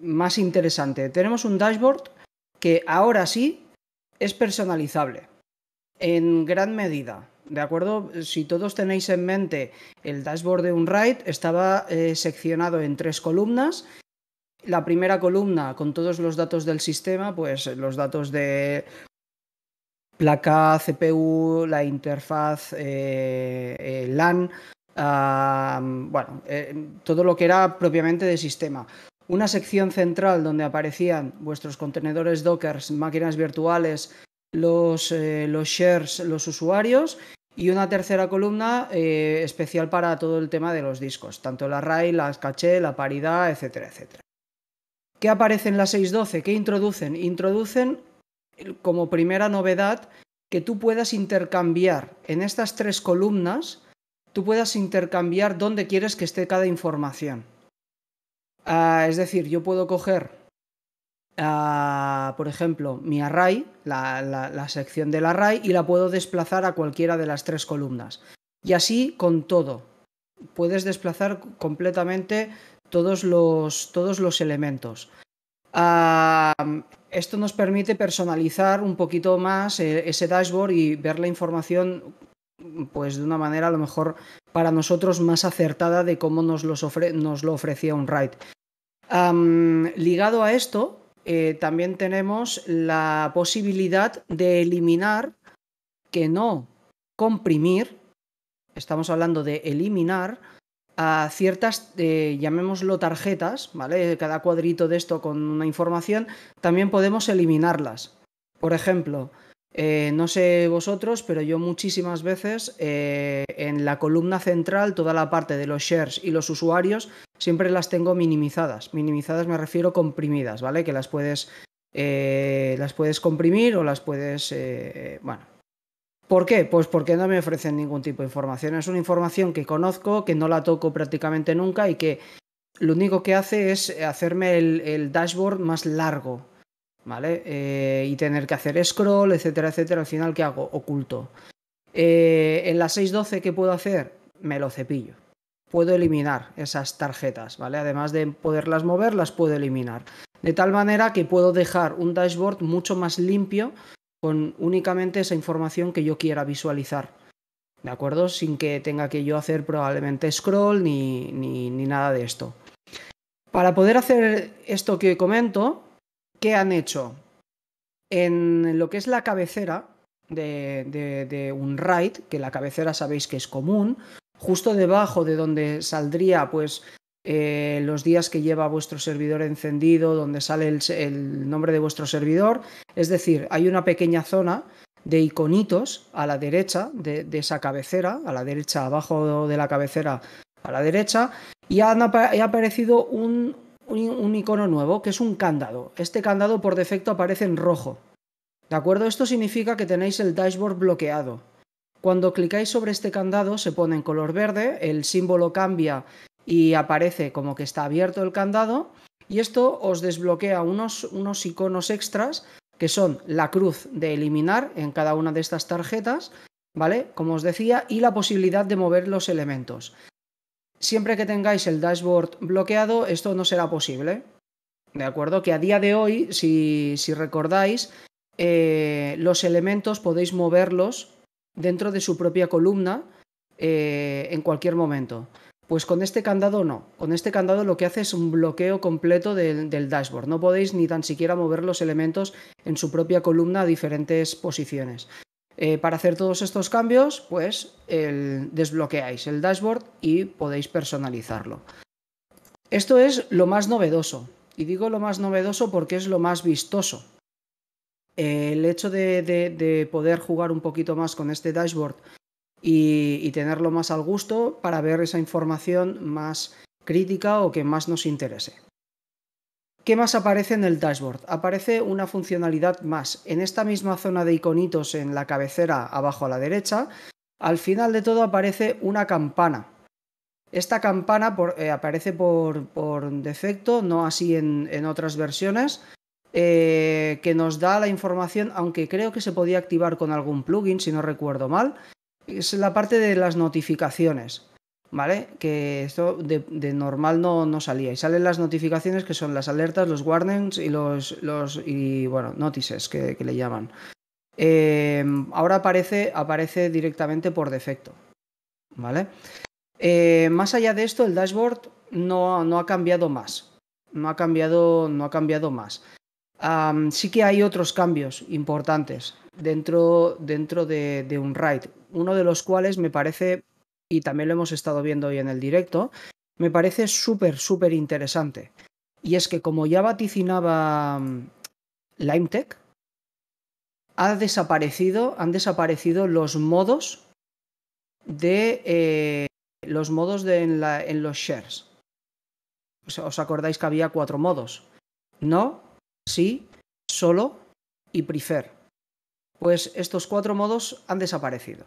más interesante, tenemos un dashboard que ahora sí es personalizable en gran medida. ¿De acuerdo? Si todos tenéis en mente, el dashboard de un estaba seccionado en tres columnas la primera columna con todos los datos del sistema, pues los datos de placa, CPU, la interfaz, eh, eh, LAN, bueno, eh, todo lo que era propiamente de sistema. Una sección central donde aparecían vuestros contenedores Docker, máquinas virtuales, los, los shares, los usuarios y una tercera columna especial para todo el tema de los discos, tanto la RAI, la caché, la paridad, etcétera, etcétera. ¿Qué aparece en la 6.12? ¿Qué introducen? Introducen como primera novedad que tú puedas intercambiar en estas tres columnas, tú puedas intercambiar dónde quieres que esté cada información. Ah, es decir, yo puedo coger, ah, por ejemplo, mi array, la, la sección del array, y la puedo desplazar a cualquiera de las tres columnas. Y así con todo. Puedes desplazar completamente todos los, todos los elementos. Ah, esto nos permite personalizar un poquito más eh, ese dashboard y ver la información pues de una manera a lo mejor para nosotros más acertada de cómo nos, nos lo ofrecía un ligado a esto, eh, también tenemos la posibilidad de eliminar, que no comprimir, estamos hablando de eliminar a ciertas, eh, llamémoslo tarjetas, ¿vale? Cada cuadrito de esto con una información, también podemos eliminarlas. Por ejemplo, eh, no sé vosotros, pero yo muchísimas veces eh, en la columna central, toda la parte de los shares y los usuarios, siempre las tengo minimizadas. Minimizadas me refiero comprimidas, ¿vale? Que las puedes, las puedes comprimir o las puedes, bueno, ¿Por qué? Pues porque no me ofrecen ningún tipo de información. Es una información que conozco, que no la toco prácticamente nunca y que lo único que hace es hacerme el, dashboard más largo, ¿vale? Eh, y tener que hacer scroll, etcétera, etcétera. Al final, ¿qué hago? Oculto. Eh, en la 6.12, ¿qué puedo hacer? Me lo cepillo. Puedo eliminar esas tarjetas, ¿vale? Además de poderlas mover, las puedo eliminar. De tal manera que puedo dejar un dashboard mucho más limpio con únicamente esa información que yo quiera visualizar. ¿De acuerdo? Sin que tenga que yo hacer probablemente scroll ni, nada de esto. Para poder hacer esto que comento, ¿qué han hecho? En lo que es la cabecera de, de, un write, que la cabecera sabéis que es común, justo debajo de donde saldría pues eh, los días que lleva vuestro servidor encendido, donde sale el, nombre de vuestro servidor. Es decir, hay una pequeña zona de iconitos a la derecha de, esa cabecera, a la derecha, abajo de la cabecera, a la derecha, y ha aparecido un, un icono nuevo, que es un candado. Este candado por defecto aparece en rojo. ¿De acuerdo? Esto significa que tenéis el dashboard bloqueado. Cuando clicáis sobre este candado se pone en color verde, el símbolo cambia y aparece como que está abierto el candado y esto os desbloquea unos, unos iconos extras que son la cruz de eliminar en cada una de estas tarjetas, ¿vale? Como os decía, y la posibilidad de mover los elementos. Siempre que tengáis el dashboard bloqueado, esto no será posible. ¿De acuerdo? Que a día de hoy, si, si recordáis, eh, los elementos podéis moverlos dentro de su propia columna eh, en cualquier momento. Pues con este candado no. Con este candado lo que hace es un bloqueo completo del, dashboard. No podéis ni tan siquiera mover los elementos en su propia columna a diferentes posiciones. Eh, para hacer todos estos cambios, pues desbloqueáis el dashboard y podéis personalizarlo. Esto es lo más novedoso. Y digo lo más novedoso porque es lo más vistoso. Eh, el hecho de poder jugar un poquito más con este dashboard y, tenerlo más al gusto para ver esa información más crítica o que más nos interese. ¿Qué más aparece en el dashboard? Aparece una funcionalidad más. En esta misma zona de iconitos en la cabecera abajo a la derecha, al final de todo aparece una campana. Esta campana eh, aparece por, defecto, no así en, otras versiones, eh, que nos da la información, aunque creo que se podía activar con algún plugin, si no recuerdo mal, es la parte de las notificaciones. ¿Vale? Que esto de, normal no, no, salía. Y salen las notificaciones que son las alertas, los warnings y los, los y bueno, notices que, le llaman. Eh, ahora aparece, aparece directamente por defecto. ¿Vale? Eh, más allá de esto, el dashboard no, no ha cambiado más. No ha cambiado, no ha cambiado más sí que hay otros cambios importantes dentro, dentro de, un RAID, uno de los cuales me parece, y también lo hemos estado viendo hoy en el directo, me parece súper, súper interesante. Y es que como ya vaticinaba LimeTech, ha desaparecido, han desaparecido los modos de eh, los modos de en, los shares. ¿Os acordáis que había cuatro modos? No, sí, solo y prefer. Pues estos cuatro modos han desaparecido.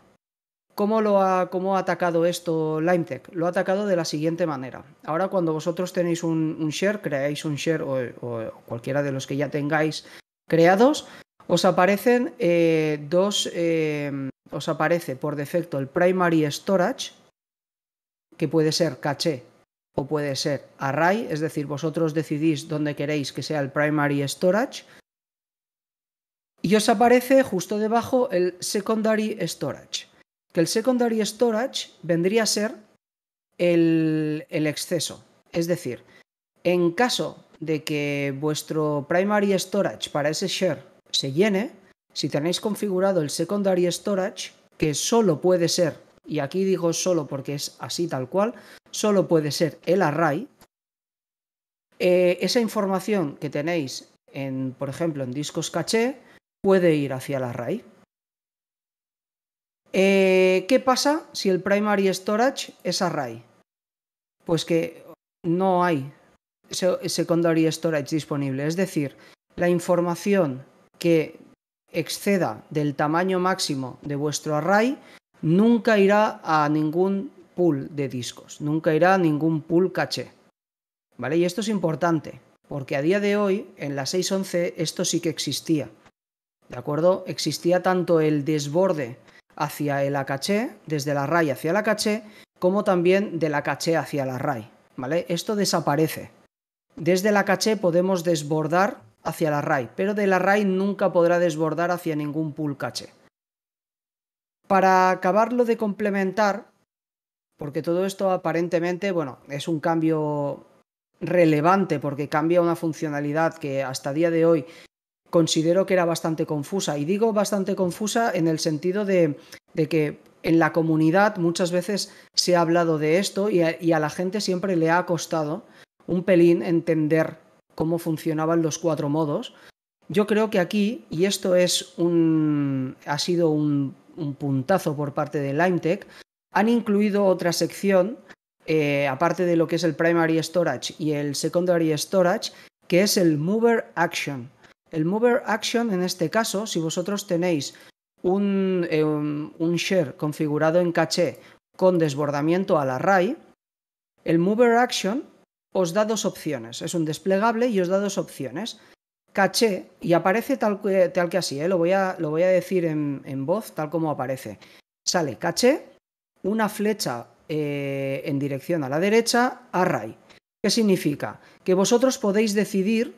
¿Cómo, lo ha, ¿Cómo ha atacado esto LimeTech? Lo ha atacado de la siguiente manera. Ahora cuando vosotros tenéis un, share, creáis un share o, cualquiera de los que ya tengáis creados, os aparecen eh, dos, eh, os aparece por defecto el primary storage, que puede ser caché o puede ser array, es decir, vosotros decidís dónde queréis que sea el primary storage y os aparece justo debajo el secondary storage, que el secondary storage vendría a ser el, exceso, es decir, en caso de que vuestro primary storage para ese share se llene, si tenéis configurado el secondary storage, que solo puede ser y aquí digo solo porque es así tal cual, solo puede ser el array. Eh, esa información que tenéis, en, por ejemplo, en discos caché, puede ir hacia el array. Eh, ¿Qué pasa si el primary storage es array? Pues que no hay secondary storage disponible. Es decir, la información que exceda del tamaño máximo de vuestro array nunca irá a ningún pool de discos, nunca irá a ningún pool caché. ¿Vale? Y esto es importante, porque a día de hoy, en la 6.11, esto sí que existía. ¿De acuerdo? Existía tanto el desborde hacia el caché, desde la RAI hacia la caché, como también de la caché hacia la RAI. ¿Vale? Esto desaparece. Desde la caché podemos desbordar hacia la RAI, pero de la RAI nunca podrá desbordar hacia ningún pool caché para acabarlo de complementar, porque todo esto aparentemente, bueno, es un cambio relevante porque cambia una funcionalidad que hasta día de hoy considero que era bastante confusa. Y digo bastante confusa en el sentido de, que en la comunidad muchas veces se ha hablado de esto y a, y a, la gente siempre le ha costado un pelín entender cómo funcionaban los cuatro modos. Yo creo que aquí, y esto es un, ha sido un un puntazo por parte de LimeTech, han incluido otra sección, eh, aparte de lo que es el Primary Storage y el Secondary Storage, que es el Mover Action. El Mover Action, en este caso, si vosotros tenéis un, eh, share configurado en caché con desbordamiento al array, el Mover Action os da dos opciones. Es un desplegable y os da dos opciones caché y aparece tal que, así, ¿eh? lo, voy a, decir en, voz tal como aparece. Sale caché, una flecha eh, en dirección a la derecha, array. ¿Qué significa? Que vosotros podéis decidir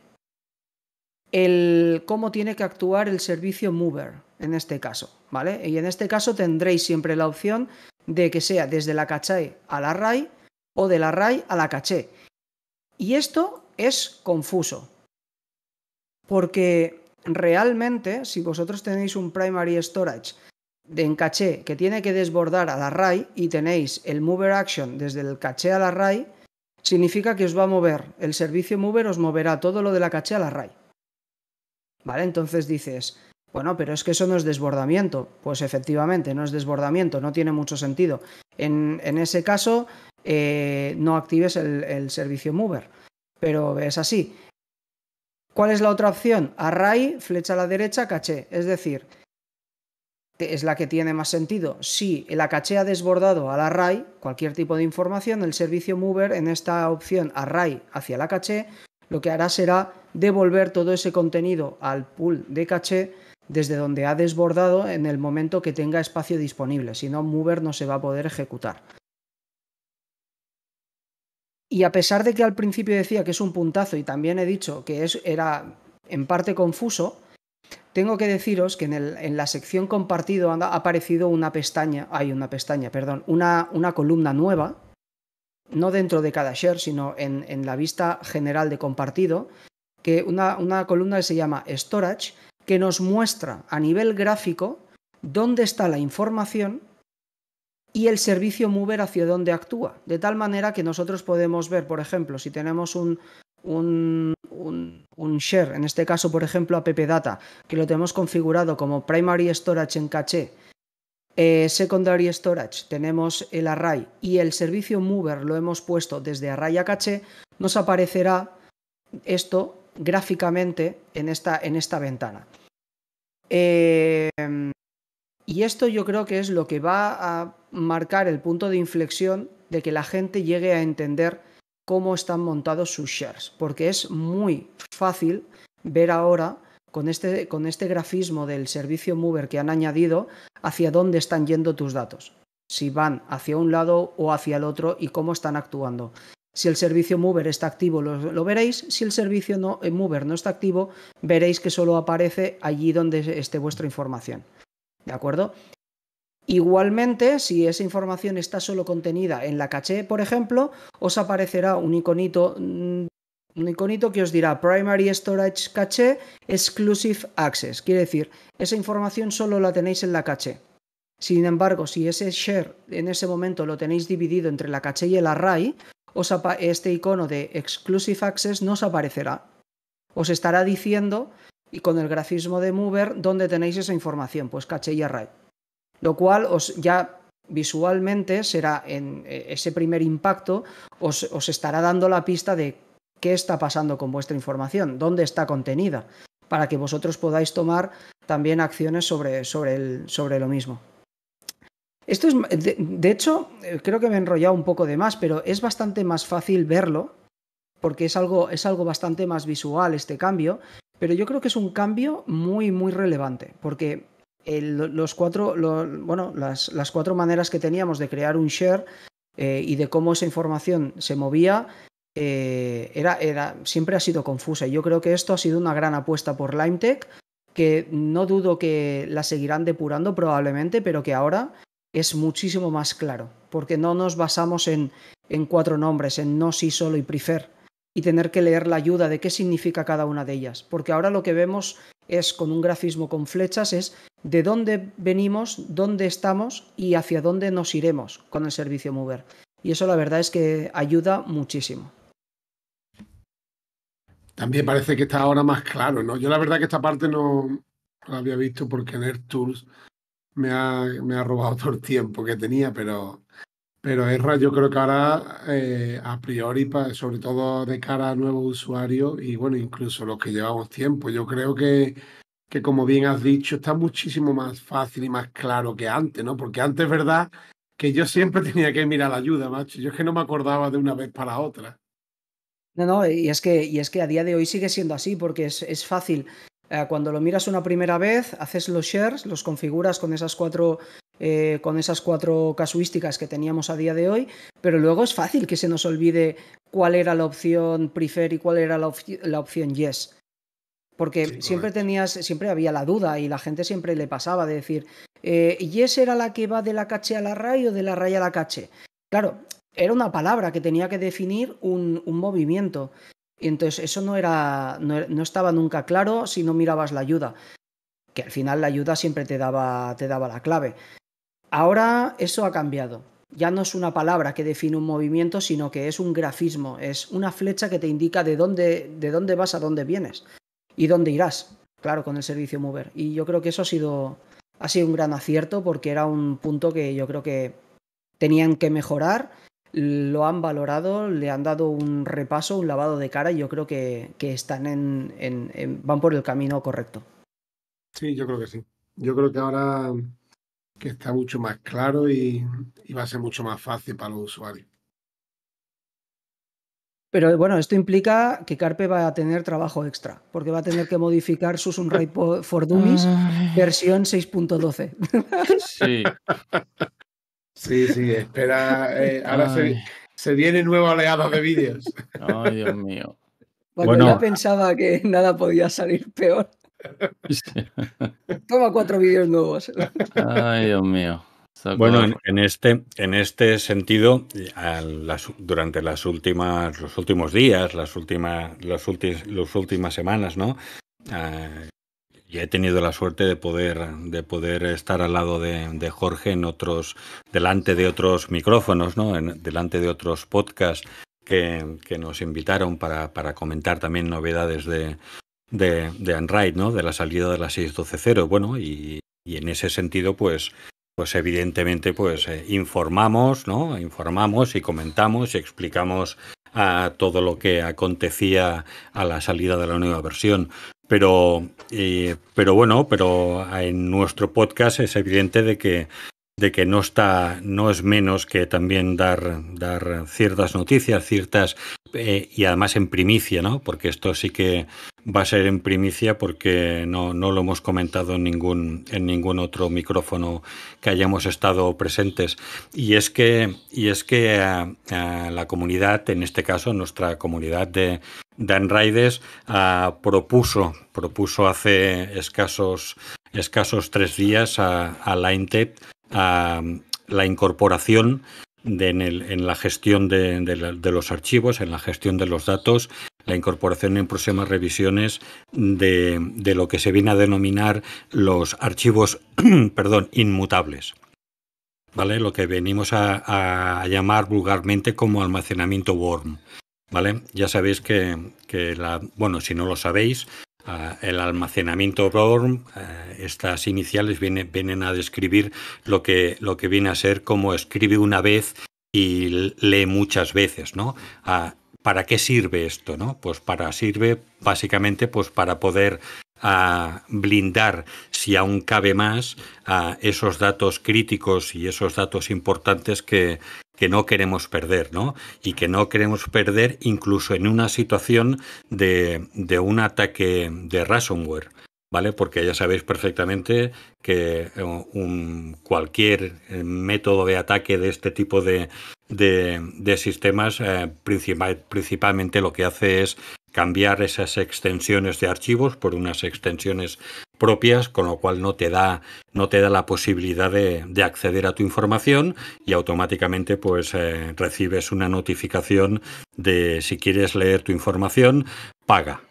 el, cómo tiene que actuar el servicio mover en este caso, ¿vale? Y en este caso tendréis siempre la opción de que sea desde la caché a la array o del array a la caché. Y esto es confuso, porque realmente, si vosotros tenéis un primary storage de en caché que tiene que desbordar al array y tenéis el mover action desde el caché al array, significa que os va a mover. El servicio mover os moverá todo lo de la caché la array. ¿Vale? Entonces dices, bueno, pero es que eso no es desbordamiento. Pues efectivamente, no es desbordamiento, no tiene mucho sentido. En, ese caso, eh, no actives el servicio mover. Pero es así. ¿Cuál es la otra opción? Array, flecha a la derecha, caché. Es decir, es la que tiene más sentido. Si la caché ha desbordado al array, cualquier tipo de información, el servicio mover en esta opción array hacia la caché, lo que hará será devolver todo ese contenido al pool de caché desde donde ha desbordado en el momento que tenga espacio disponible, si no mover no se va a poder ejecutar. Y a pesar de que al principio decía que es un puntazo y también he dicho que es, era en parte confuso, tengo que deciros que en, la sección compartido ha aparecido una pestaña, hay una pestaña, perdón, una, columna nueva, no dentro de cada share, sino en, la vista general de compartido, que una, una columna que se llama Storage, que nos muestra a nivel gráfico dónde está la información y el servicio mover hacia dónde actúa. De tal manera que nosotros podemos ver, por ejemplo, si tenemos un, un, share, en este caso, por ejemplo, appdata, data, que lo tenemos configurado como primary storage en caché, eh, secondary storage, tenemos el array y el servicio mover lo hemos puesto desde array a caché, nos aparecerá esto gráficamente en esta, en esta ventana. Eh, y esto yo creo que es lo que va a marcar el punto de inflexión de que la gente llegue a entender cómo están montados sus shares, porque es muy fácil ver ahora con este, con este grafismo del servicio mover que han añadido hacia dónde están yendo tus datos, si van hacia un lado o hacia el otro y cómo están actuando. Si el servicio mover está activo lo, veréis, si el servicio no, eh, mover no está activo, veréis que solo aparece allí donde esté vuestra información. ¿De acuerdo? Igualmente, si esa información está solo contenida en la caché, por ejemplo, os aparecerá un iconito, mm, un iconito que os dirá Primary Storage Cache Exclusive Access. Quiere decir, esa información solo la tenéis en la caché. Sin embargo, si ese share en ese momento lo tenéis dividido entre la caché y el array, este icono de Exclusive Access no os aparecerá. Os estará diciendo y con el grafismo de Mover, ¿dónde tenéis esa información? Pues caché y array. Lo cual os ya visualmente será en eh, ese primer impacto, os, estará dando la pista de qué está pasando con vuestra información, dónde está contenida, para que vosotros podáis tomar también acciones sobre, sobre, el, sobre lo mismo. Esto es, de, hecho, eh, creo que me he enrollado un poco de más, pero es bastante más fácil verlo, porque es algo, es algo bastante más visual este cambio, pero yo creo que es un cambio muy, muy relevante, porque los cuatro, bueno, las, cuatro maneras que teníamos de crear un share eh, y de cómo esa información se movía, eh, era, era, siempre ha sido confusa. Y yo creo que esto ha sido una gran apuesta por LimeTech, que no dudo que la seguirán depurando probablemente, pero que ahora es muchísimo más claro, porque no nos basamos en, en cuatro nombres, en no sí, solo y prefer, y tener que leer la ayuda de qué significa cada una de ellas. Porque ahora lo que vemos es con un grafismo con flechas, es de dónde venimos, dónde estamos y hacia dónde nos iremos con el servicio Mover. Y eso la verdad es que ayuda muchísimo. También parece que está ahora más claro, ¿no? Yo la verdad que esta parte no la había visto porque NerdTools Tools me ha, me ha robado todo el tiempo que tenía, pero pero Erra, yo creo que ahora, eh, a priori, sobre todo de cara a nuevos usuarios y bueno, incluso los que llevamos tiempo, yo creo que, como bien has dicho, está muchísimo más fácil y más claro que antes, ¿no? Porque antes, ¿verdad? Que yo siempre tenía que mirar la ayuda, macho. Yo es que no me acordaba de una vez para otra. No, no, y es que, y es que a día de hoy sigue siendo así, porque es, fácil. Eh, cuando lo miras una primera vez, haces los shares, los configuras con esas cuatro eh, con esas cuatro casuísticas que teníamos a día de hoy, pero luego es fácil que se nos olvide cuál era la opción prefer y cuál era la, opción yes. Porque siempre tenías, siempre había la duda y la gente siempre le pasaba de decir, eh, yes era la que va de la cache a la ray o de la raya a la cache. Claro, era una palabra que tenía que definir un, movimiento. Y entonces eso no era, estaba nunca claro si no mirabas la ayuda. Que al final la ayuda siempre te daba, te daba la clave. Ahora eso ha cambiado. Ya no es una palabra que define un movimiento, sino que es un grafismo, es una flecha que te indica de dónde, de dónde vas a dónde vienes y dónde irás, claro, con el servicio Mover. Y yo creo que eso ha sido, ha sido un gran acierto porque era un punto que yo creo que tenían que mejorar, lo han valorado, le han dado un repaso, un lavado de cara y yo creo que, están en, van por el camino correcto. Sí, yo creo que sí. Yo creo que ahora que está mucho más claro y, va a ser mucho más fácil para los usuarios. Pero bueno, esto implica que Carpe va a tener trabajo extra, porque va a tener que modificar su Sunray for Dummies versión 6.12. Sí. Sí, sí, espera. Eh, ahora se, viene nuevo oleada de vídeos. Ay, Dios mío. bueno, yo pensaba que nada podía salir peor. Toma cuatro vídeos nuevos. Ay, Dios mío. Bueno, en, este, en este sentido, durante las últimas, los últimos días, las últimas, las últimas semanas, ¿no? Ah, he tenido la suerte de poder, de poder estar al lado de, Jorge en otros, delante de otros micrófonos, delante de otros podcasts que, nos invitaron para, para, comentar también novedades de, de, de Unride, ¿no? De la salida de la 6.12.0. Bueno, y, en ese sentido, pues, pues evidentemente, pues eh, informamos, ¿no? Informamos y comentamos y explicamos a todo lo que acontecía a la salida de la nueva versión. Pero, eh, pero bueno, pero en nuestro podcast es evidente de que de que no está, no es menos que también dar, dar ciertas noticias, ciertas eh, y además en primicia, ¿no? Porque esto sí que va a ser en primicia porque no, no lo hemos comentado en ningún, en ningún otro micrófono que hayamos estado presentes. Y es que, y es que la comunidad, en este caso nuestra comunidad de Dan Raiders ah, propuso, propuso hace escasos, escasos tres días a, a LineTech la incorporación en, la gestión de, los archivos, en la gestión de los datos, la incorporación en próximas revisiones de, lo que se viene a denominar los archivos perdón, inmutables. ¿Vale? Lo que venimos a, llamar vulgarmente como almacenamiento worm. ¿Vale? Ya sabéis que, que la, bueno, si no lo sabéis, Ah, el almacenamiento BORM, eh, estas iniciales vienen, a describir lo que, lo que viene a ser como escribe una vez y lee muchas veces, ¿no? Ah, ¿Para qué sirve esto? ¿no? Pues para sirve básicamente pues para poder a blindar, si aún cabe más, a esos datos críticos y esos datos importantes que, no queremos perder, ¿no? Y que no queremos perder incluso en una situación de, de un ataque de ransomware. ¿vale? Porque ya sabéis perfectamente que eh, un, cualquier eh, método de ataque de este tipo de, sistemas eh, principalmente lo que hace es cambiar esas extensiones de archivos por unas extensiones propias, con lo cual no te da, no te da la posibilidad de, acceder a tu información y automáticamente pues recibes una notificación de si quieres leer tu información, paga.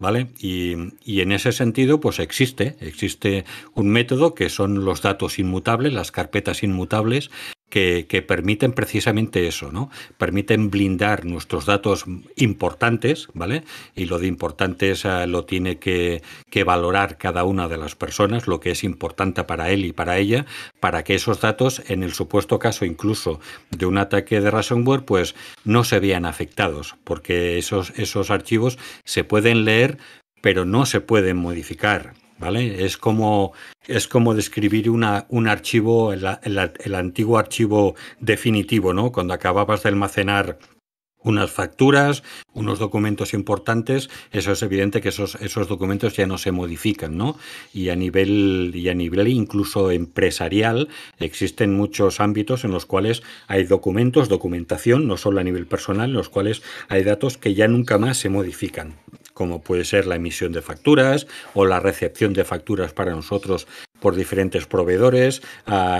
¿vale? Y, y, en ese sentido, pues existe, existe un método que son los datos inmutables, las carpetas inmutables, que, permiten precisamente eso, ¿no? Permiten blindar nuestros datos importantes, ¿vale? Y lo de importante ah, lo tiene que, que, valorar cada una de las personas, lo que es importante para él y para ella, para que esos datos, en el supuesto caso incluso de un ataque de ransomware, pues no se vean afectados, porque esos, esos archivos se pueden leer, pero no se pueden modificar. Es como, es como describir un archivo, el, antiguo archivo definitivo, ¿no? Cuando acababas de almacenar unas facturas, unos documentos importantes, eso es evidente que esos, esos documentos ya no se modifican, ¿no? Y a nivel, y a nivel incluso empresarial, existen muchos ámbitos en los cuales hay documentos, documentación, no solo a nivel personal, en los cuales hay datos que ya nunca más se modifican como puede ser la emisión de facturas o la recepción de facturas para nosotros por diferentes proveedores,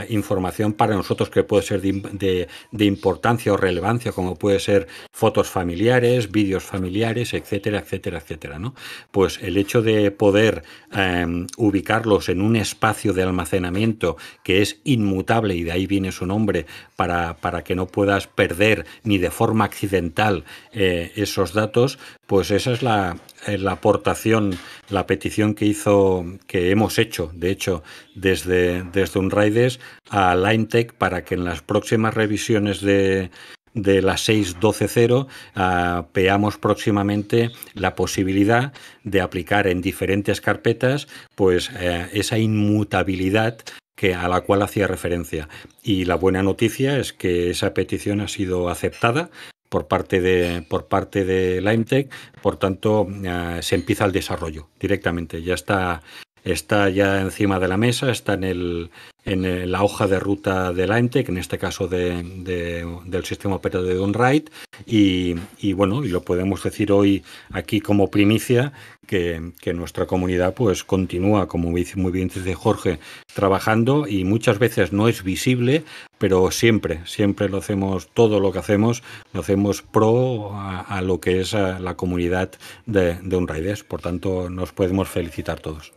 información para nosotros que puede ser de, importancia o relevancia, como puede ser fotos familiares, vídeos familiares, etcétera, etcétera, etcétera. ¿no? Pues el hecho de poder em, ubicarlos en un espacio de almacenamiento que es inmutable y de ahí viene su nombre, para, que no puedas perder ni de forma accidental eh, esos datos, pues esa es la, la aportación la petición que hizo, que hemos hecho, de hecho, desde, desde Unraides a LineTech para que en las próximas revisiones de, de la 6.12.0 uh, ah, veamos próximamente la posibilidad de aplicar en diferentes carpetas pues eh, esa inmutabilidad que, a la cual hacía referencia. Y la buena noticia es que esa petición ha sido aceptada por parte de, por parte de LimeTech, por tanto, eh, se empieza el desarrollo directamente. Ya está, está ya encima de la mesa, está en, el, la hoja de ruta del que en este caso del sistema operativo de Unraid y, bueno, y lo podemos decir hoy aquí como primicia, que, nuestra comunidad pues continúa, como dice, muy bien dice Jorge, trabajando y muchas veces no es visible, pero siempre, siempre lo hacemos, todo lo que hacemos, lo hacemos pro a, lo que es la comunidad de, de Por tanto, nos podemos felicitar todos.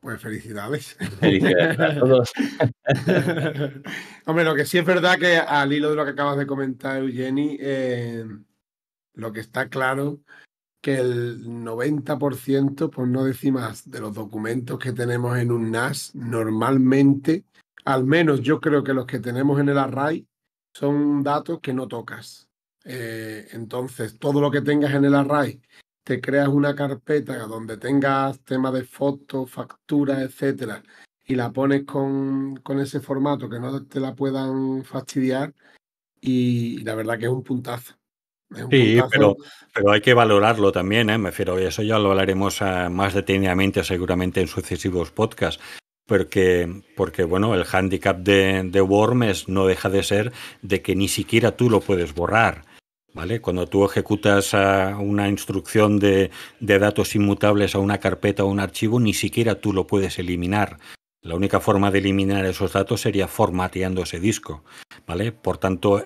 Pues felicidades. Felicidades Hombre, lo que sí es verdad que al hilo de lo que acabas de comentar, Eugeni, eh, lo que está claro que el 90%, por no decir más, de los documentos que tenemos en un NAS, normalmente, al menos yo creo que los que tenemos en el array, son datos que no tocas. Eh, entonces, todo lo que tengas en el array te creas una carpeta donde tengas temas de fotos, facturas, etcétera, y la pones con, ese formato que no te la puedan fastidiar, y la verdad que es un puntazo. sí, Pero, pero hay que valorarlo también, ¿eh? me refiero, eso ya lo hablaremos ah, más detenidamente seguramente en sucesivos podcasts, porque, porque bueno, el handicap de, de no deja de ser de que ni siquiera tú lo puedes borrar. Cuando tú ejecutas ah, una instrucción de, datos inmutables a una carpeta o un archivo, ni siquiera tú lo puedes eliminar. La única forma de eliminar esos datos sería formateando ese disco. ¿vale? Por tanto,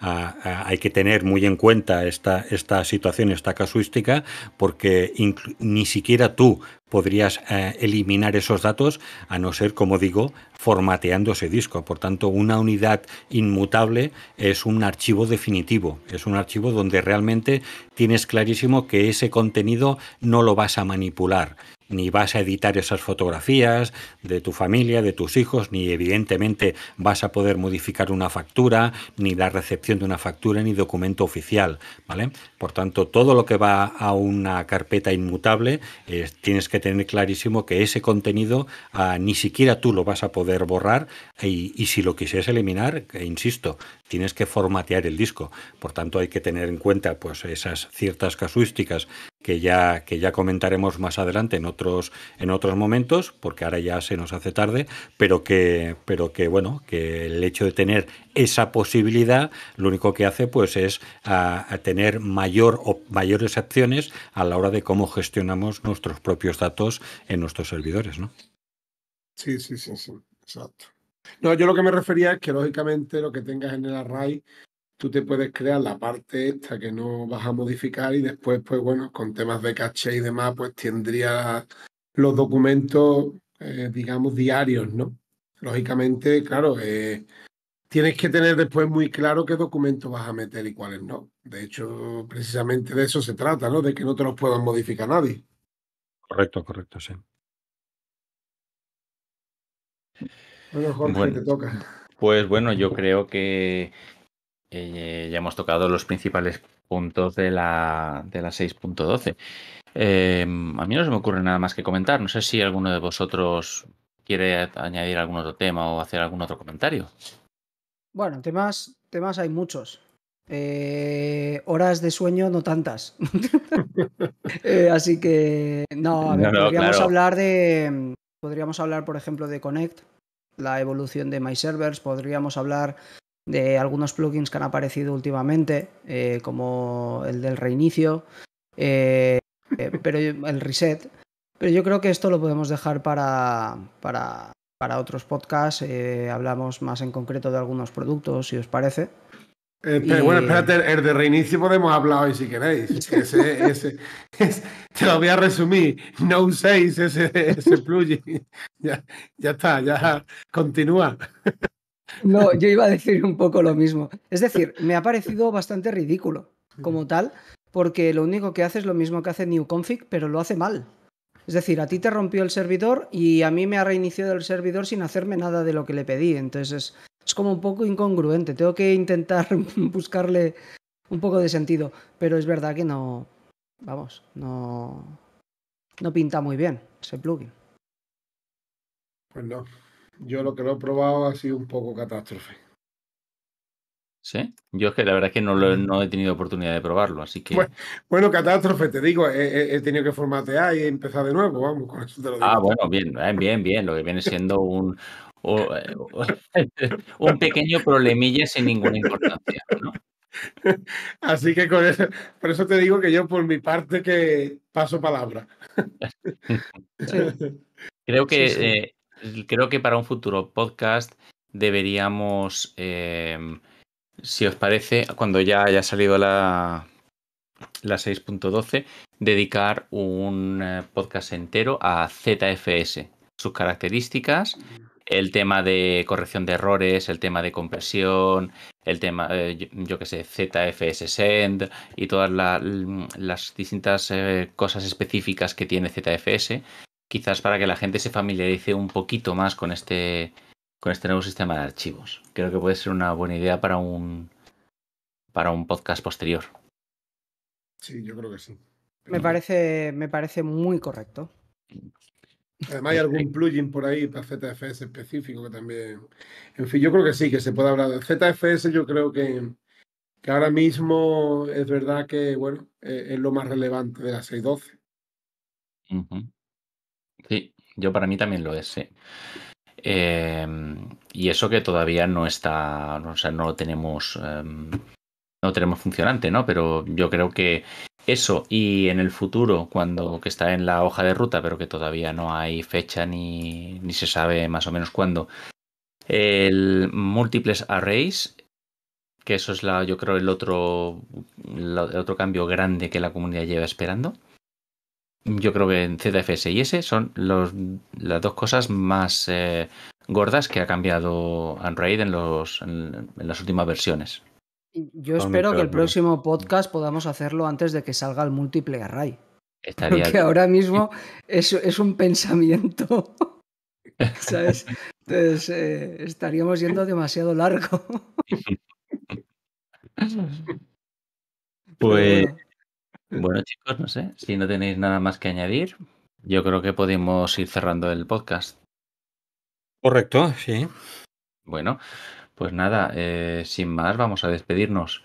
hay que tener muy en cuenta esta, situación, esta casuística, porque ni siquiera tú podrías eh, eliminar esos datos a no ser, como digo, formateando ese disco. Por tanto, una unidad inmutable es un archivo definitivo, es un archivo donde realmente tienes clarísimo que ese contenido no lo vas a manipular ni vas a editar esas fotografías de tu familia, de tus hijos, ni evidentemente vas a poder modificar una factura, ni la recepción de una factura, ni documento oficial, ¿vale? Por tanto, todo lo que va a una carpeta inmutable, eh, tienes que tener clarísimo que ese contenido ah, ni siquiera tú lo vas a poder borrar y, si lo quisieras eliminar, insisto, tienes que formatear el disco. Por tanto, hay que tener en cuenta pues, esas ciertas casuísticas que ya, que ya comentaremos más adelante en otros, en otros momentos, porque ahora ya se nos hace tarde, pero que, pero que bueno, que el hecho de tener esa posibilidad, lo único que hace pues es tener mayor o mayores opciones a la hora de cómo gestionamos nuestros propios datos en nuestros servidores, ¿no? Sí, sí, sí, sí, exacto. No, yo lo que me refería es que lógicamente lo que tengas en el array tú te puedes crear la parte esta que no vas a modificar y después, pues bueno, con temas de caché y demás, pues tendría los documentos, eh, digamos, diarios, ¿no? Lógicamente, claro, eh, tienes que tener después muy claro qué documentos vas a meter y cuáles no. De hecho, precisamente de eso se trata, ¿no? De que no te los puedan modificar nadie. Correcto, correcto, sí. Bueno, Jorge, te toca. Pues bueno, yo creo que eh, ya hemos tocado los principales puntos de la, 6.12. Em, a mí no se me ocurre nada más que comentar. No sé si alguno de vosotros quiere añadir algún otro tema o hacer algún otro comentario. Bueno, temas, temas hay muchos. Eh, horas de sueño no tantas. Eh, así que no, podríamos hablar de. Podríamos hablar, por ejemplo, de Connect, la evolución de MyServers, podríamos hablar de algunos plugins que han aparecido últimamente, eh, como el del reinicio, eh, eh, pero el reset. Pero yo creo que esto lo podemos dejar para, para, para otros podcasts. hablamos más en concreto de algunos productos, si os parece. Pero, Bueno, espérate, el de reinicio podemos hablar hoy si queréis. ese, te lo voy a resumir. No uséis ese, ese plugin. Ya, ya está, ya continúa. No, yo iba a decir un poco lo mismo. Es decir, me ha parecido bastante ridículo como tal, porque lo único que hace es lo mismo que hace NewConfig pero lo hace mal. Es decir, a ti te rompió el servidor y a mí me ha reiniciado el servidor sin hacerme nada de lo que le pedí. Entonces es, como un poco incongruente. Tengo que intentar buscarle un poco de sentido. Pero es verdad que no. Vamos, no. No pinta muy bien ese plugin. bueno pues yo lo que lo he probado ha sido un poco catástrofe. ¿Sí? Yo es que la verdad es que no, no he tenido oportunidad de probarlo, así que... Bueno, catástrofe, te digo, he, tenido que formatear y empezar de nuevo, vamos, con eso te lo digo. Ah, bueno, bien, eh, bien, bien, lo que viene siendo un, un pequeño problemilla sin ninguna importancia, Así que con eso, por eso te digo que yo por mi parte que paso palabra. Creo que eh, creo que para un futuro podcast deberíamos, em, si os parece, cuando ya haya salido la, 6.12, dedicar un eh, podcast entero a ZFS, sus características, el tema de corrección de errores, el tema de compresión, el tema, eh, yo qué sé, ZFS Send y todas las distintas eh, cosas específicas que tiene ZFS quizás para que la gente se familiarice un poquito más con este, con este nuevo sistema de archivos. Creo que puede ser una buena idea para un, para un podcast posterior. Sí, yo creo que sí. Me parece, me parece muy correcto. Además hay algún plugin por ahí para ZFS específico que también... En fin, yo creo que sí, que se puede hablar de ZFS, yo creo que, ahora mismo es verdad que, bueno, eh, es, lo más relevante de la 612. Uh Sí, yo para mí también lo es, sí. Em, y eso que todavía no está, o sea, no lo tenemos, em, no tenemos funcionante, ¿no? Pero yo creo que eso y en el futuro, cuando que está en la hoja de ruta, pero que todavía no hay fecha ni, ni se sabe más o menos cuándo, el múltiples arrays, que eso es la, yo creo, el otro, el otro cambio grande que la comunidad lleva esperando yo creo que en ZFS y S son las dos cosas más eh, gordas que ha cambiado Android en, las últimas versiones. Yo espero que el próximo podcast podamos hacerlo antes de que salga el múltiple array. Porque ahora mismo es, es un pensamiento. ¿Sabes? Entonces eh, estaríamos yendo demasiado largo. Pues. Bueno, chicos, no sé, si no tenéis nada más que añadir, yo creo que podemos ir cerrando el podcast. Correcto, sí. Bueno, pues nada, eh, sin más, vamos a despedirnos.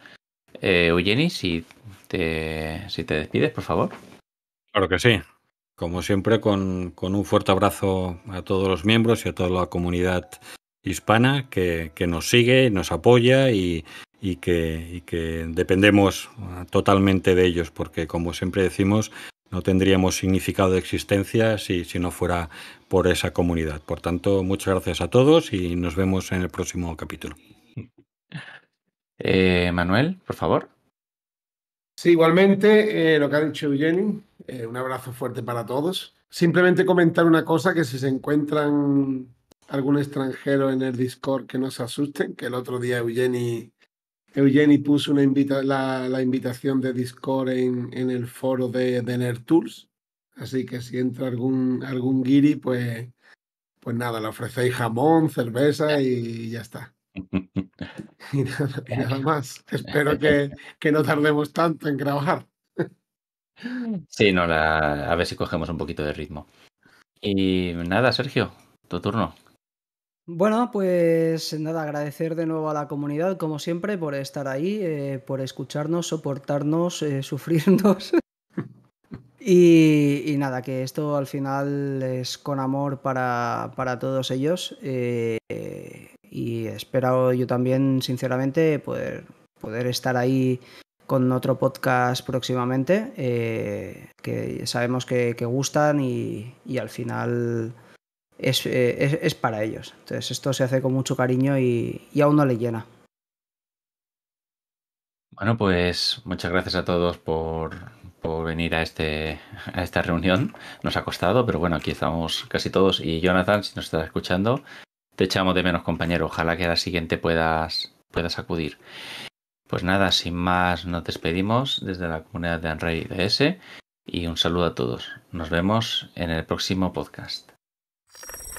Eh, Eugeni, si te, si te despides, por favor. Claro que sí. Como siempre, con, un fuerte abrazo a todos los miembros y a toda la comunidad hispana que, que nos sigue, nos apoya y, y que, dependemos ah, totalmente de ellos, porque como siempre decimos, no tendríamos significado de existencia si, no fuera por esa comunidad. Por tanto, muchas gracias a todos y nos vemos en el próximo capítulo. Eh, Manuel, por favor. Sí, igualmente, eh, lo que ha dicho Eugeni eh, un abrazo fuerte para todos. Simplemente comentar una cosa, que si se encuentran algún extranjero en el Discord que no se asusten, que el otro día Eugeni Eugeni puso una la, invitación de Discord en, el foro de, de Así que si entra algún, algún guiri, pues, pues nada, le ofrecéis jamón, cerveza y ya está. y nada, más. Espero que, que no tardemos tanto en grabar. sí, no, a ver si cogemos un poquito de ritmo. Y nada, Sergio, tu turno. Bueno, pues nada, agradecer de nuevo a la comunidad, como siempre, por estar ahí, eh, por escucharnos, soportarnos, eh, sufrirnos. y, nada, que esto al final es con amor para, todos ellos. Eh, y espero yo también, sinceramente, poder, poder estar ahí con otro podcast próximamente, que sabemos que, gustan y al final eh, es, para ellos. Entonces esto se hace con mucho cariño y, aún no le llena. Bueno, pues muchas gracias a todos por, venir este, a, esta reunión. Nos ha costado, pero bueno, aquí estamos casi todos. Y Jonathan, si nos estás escuchando, te echamos de menos, compañero. Ojalá que a la siguiente puedas, puedas acudir. Pues nada, sin más, nos despedimos desde la comunidad de Unreal DS y un saludo a todos. Nos vemos en el próximo podcast. you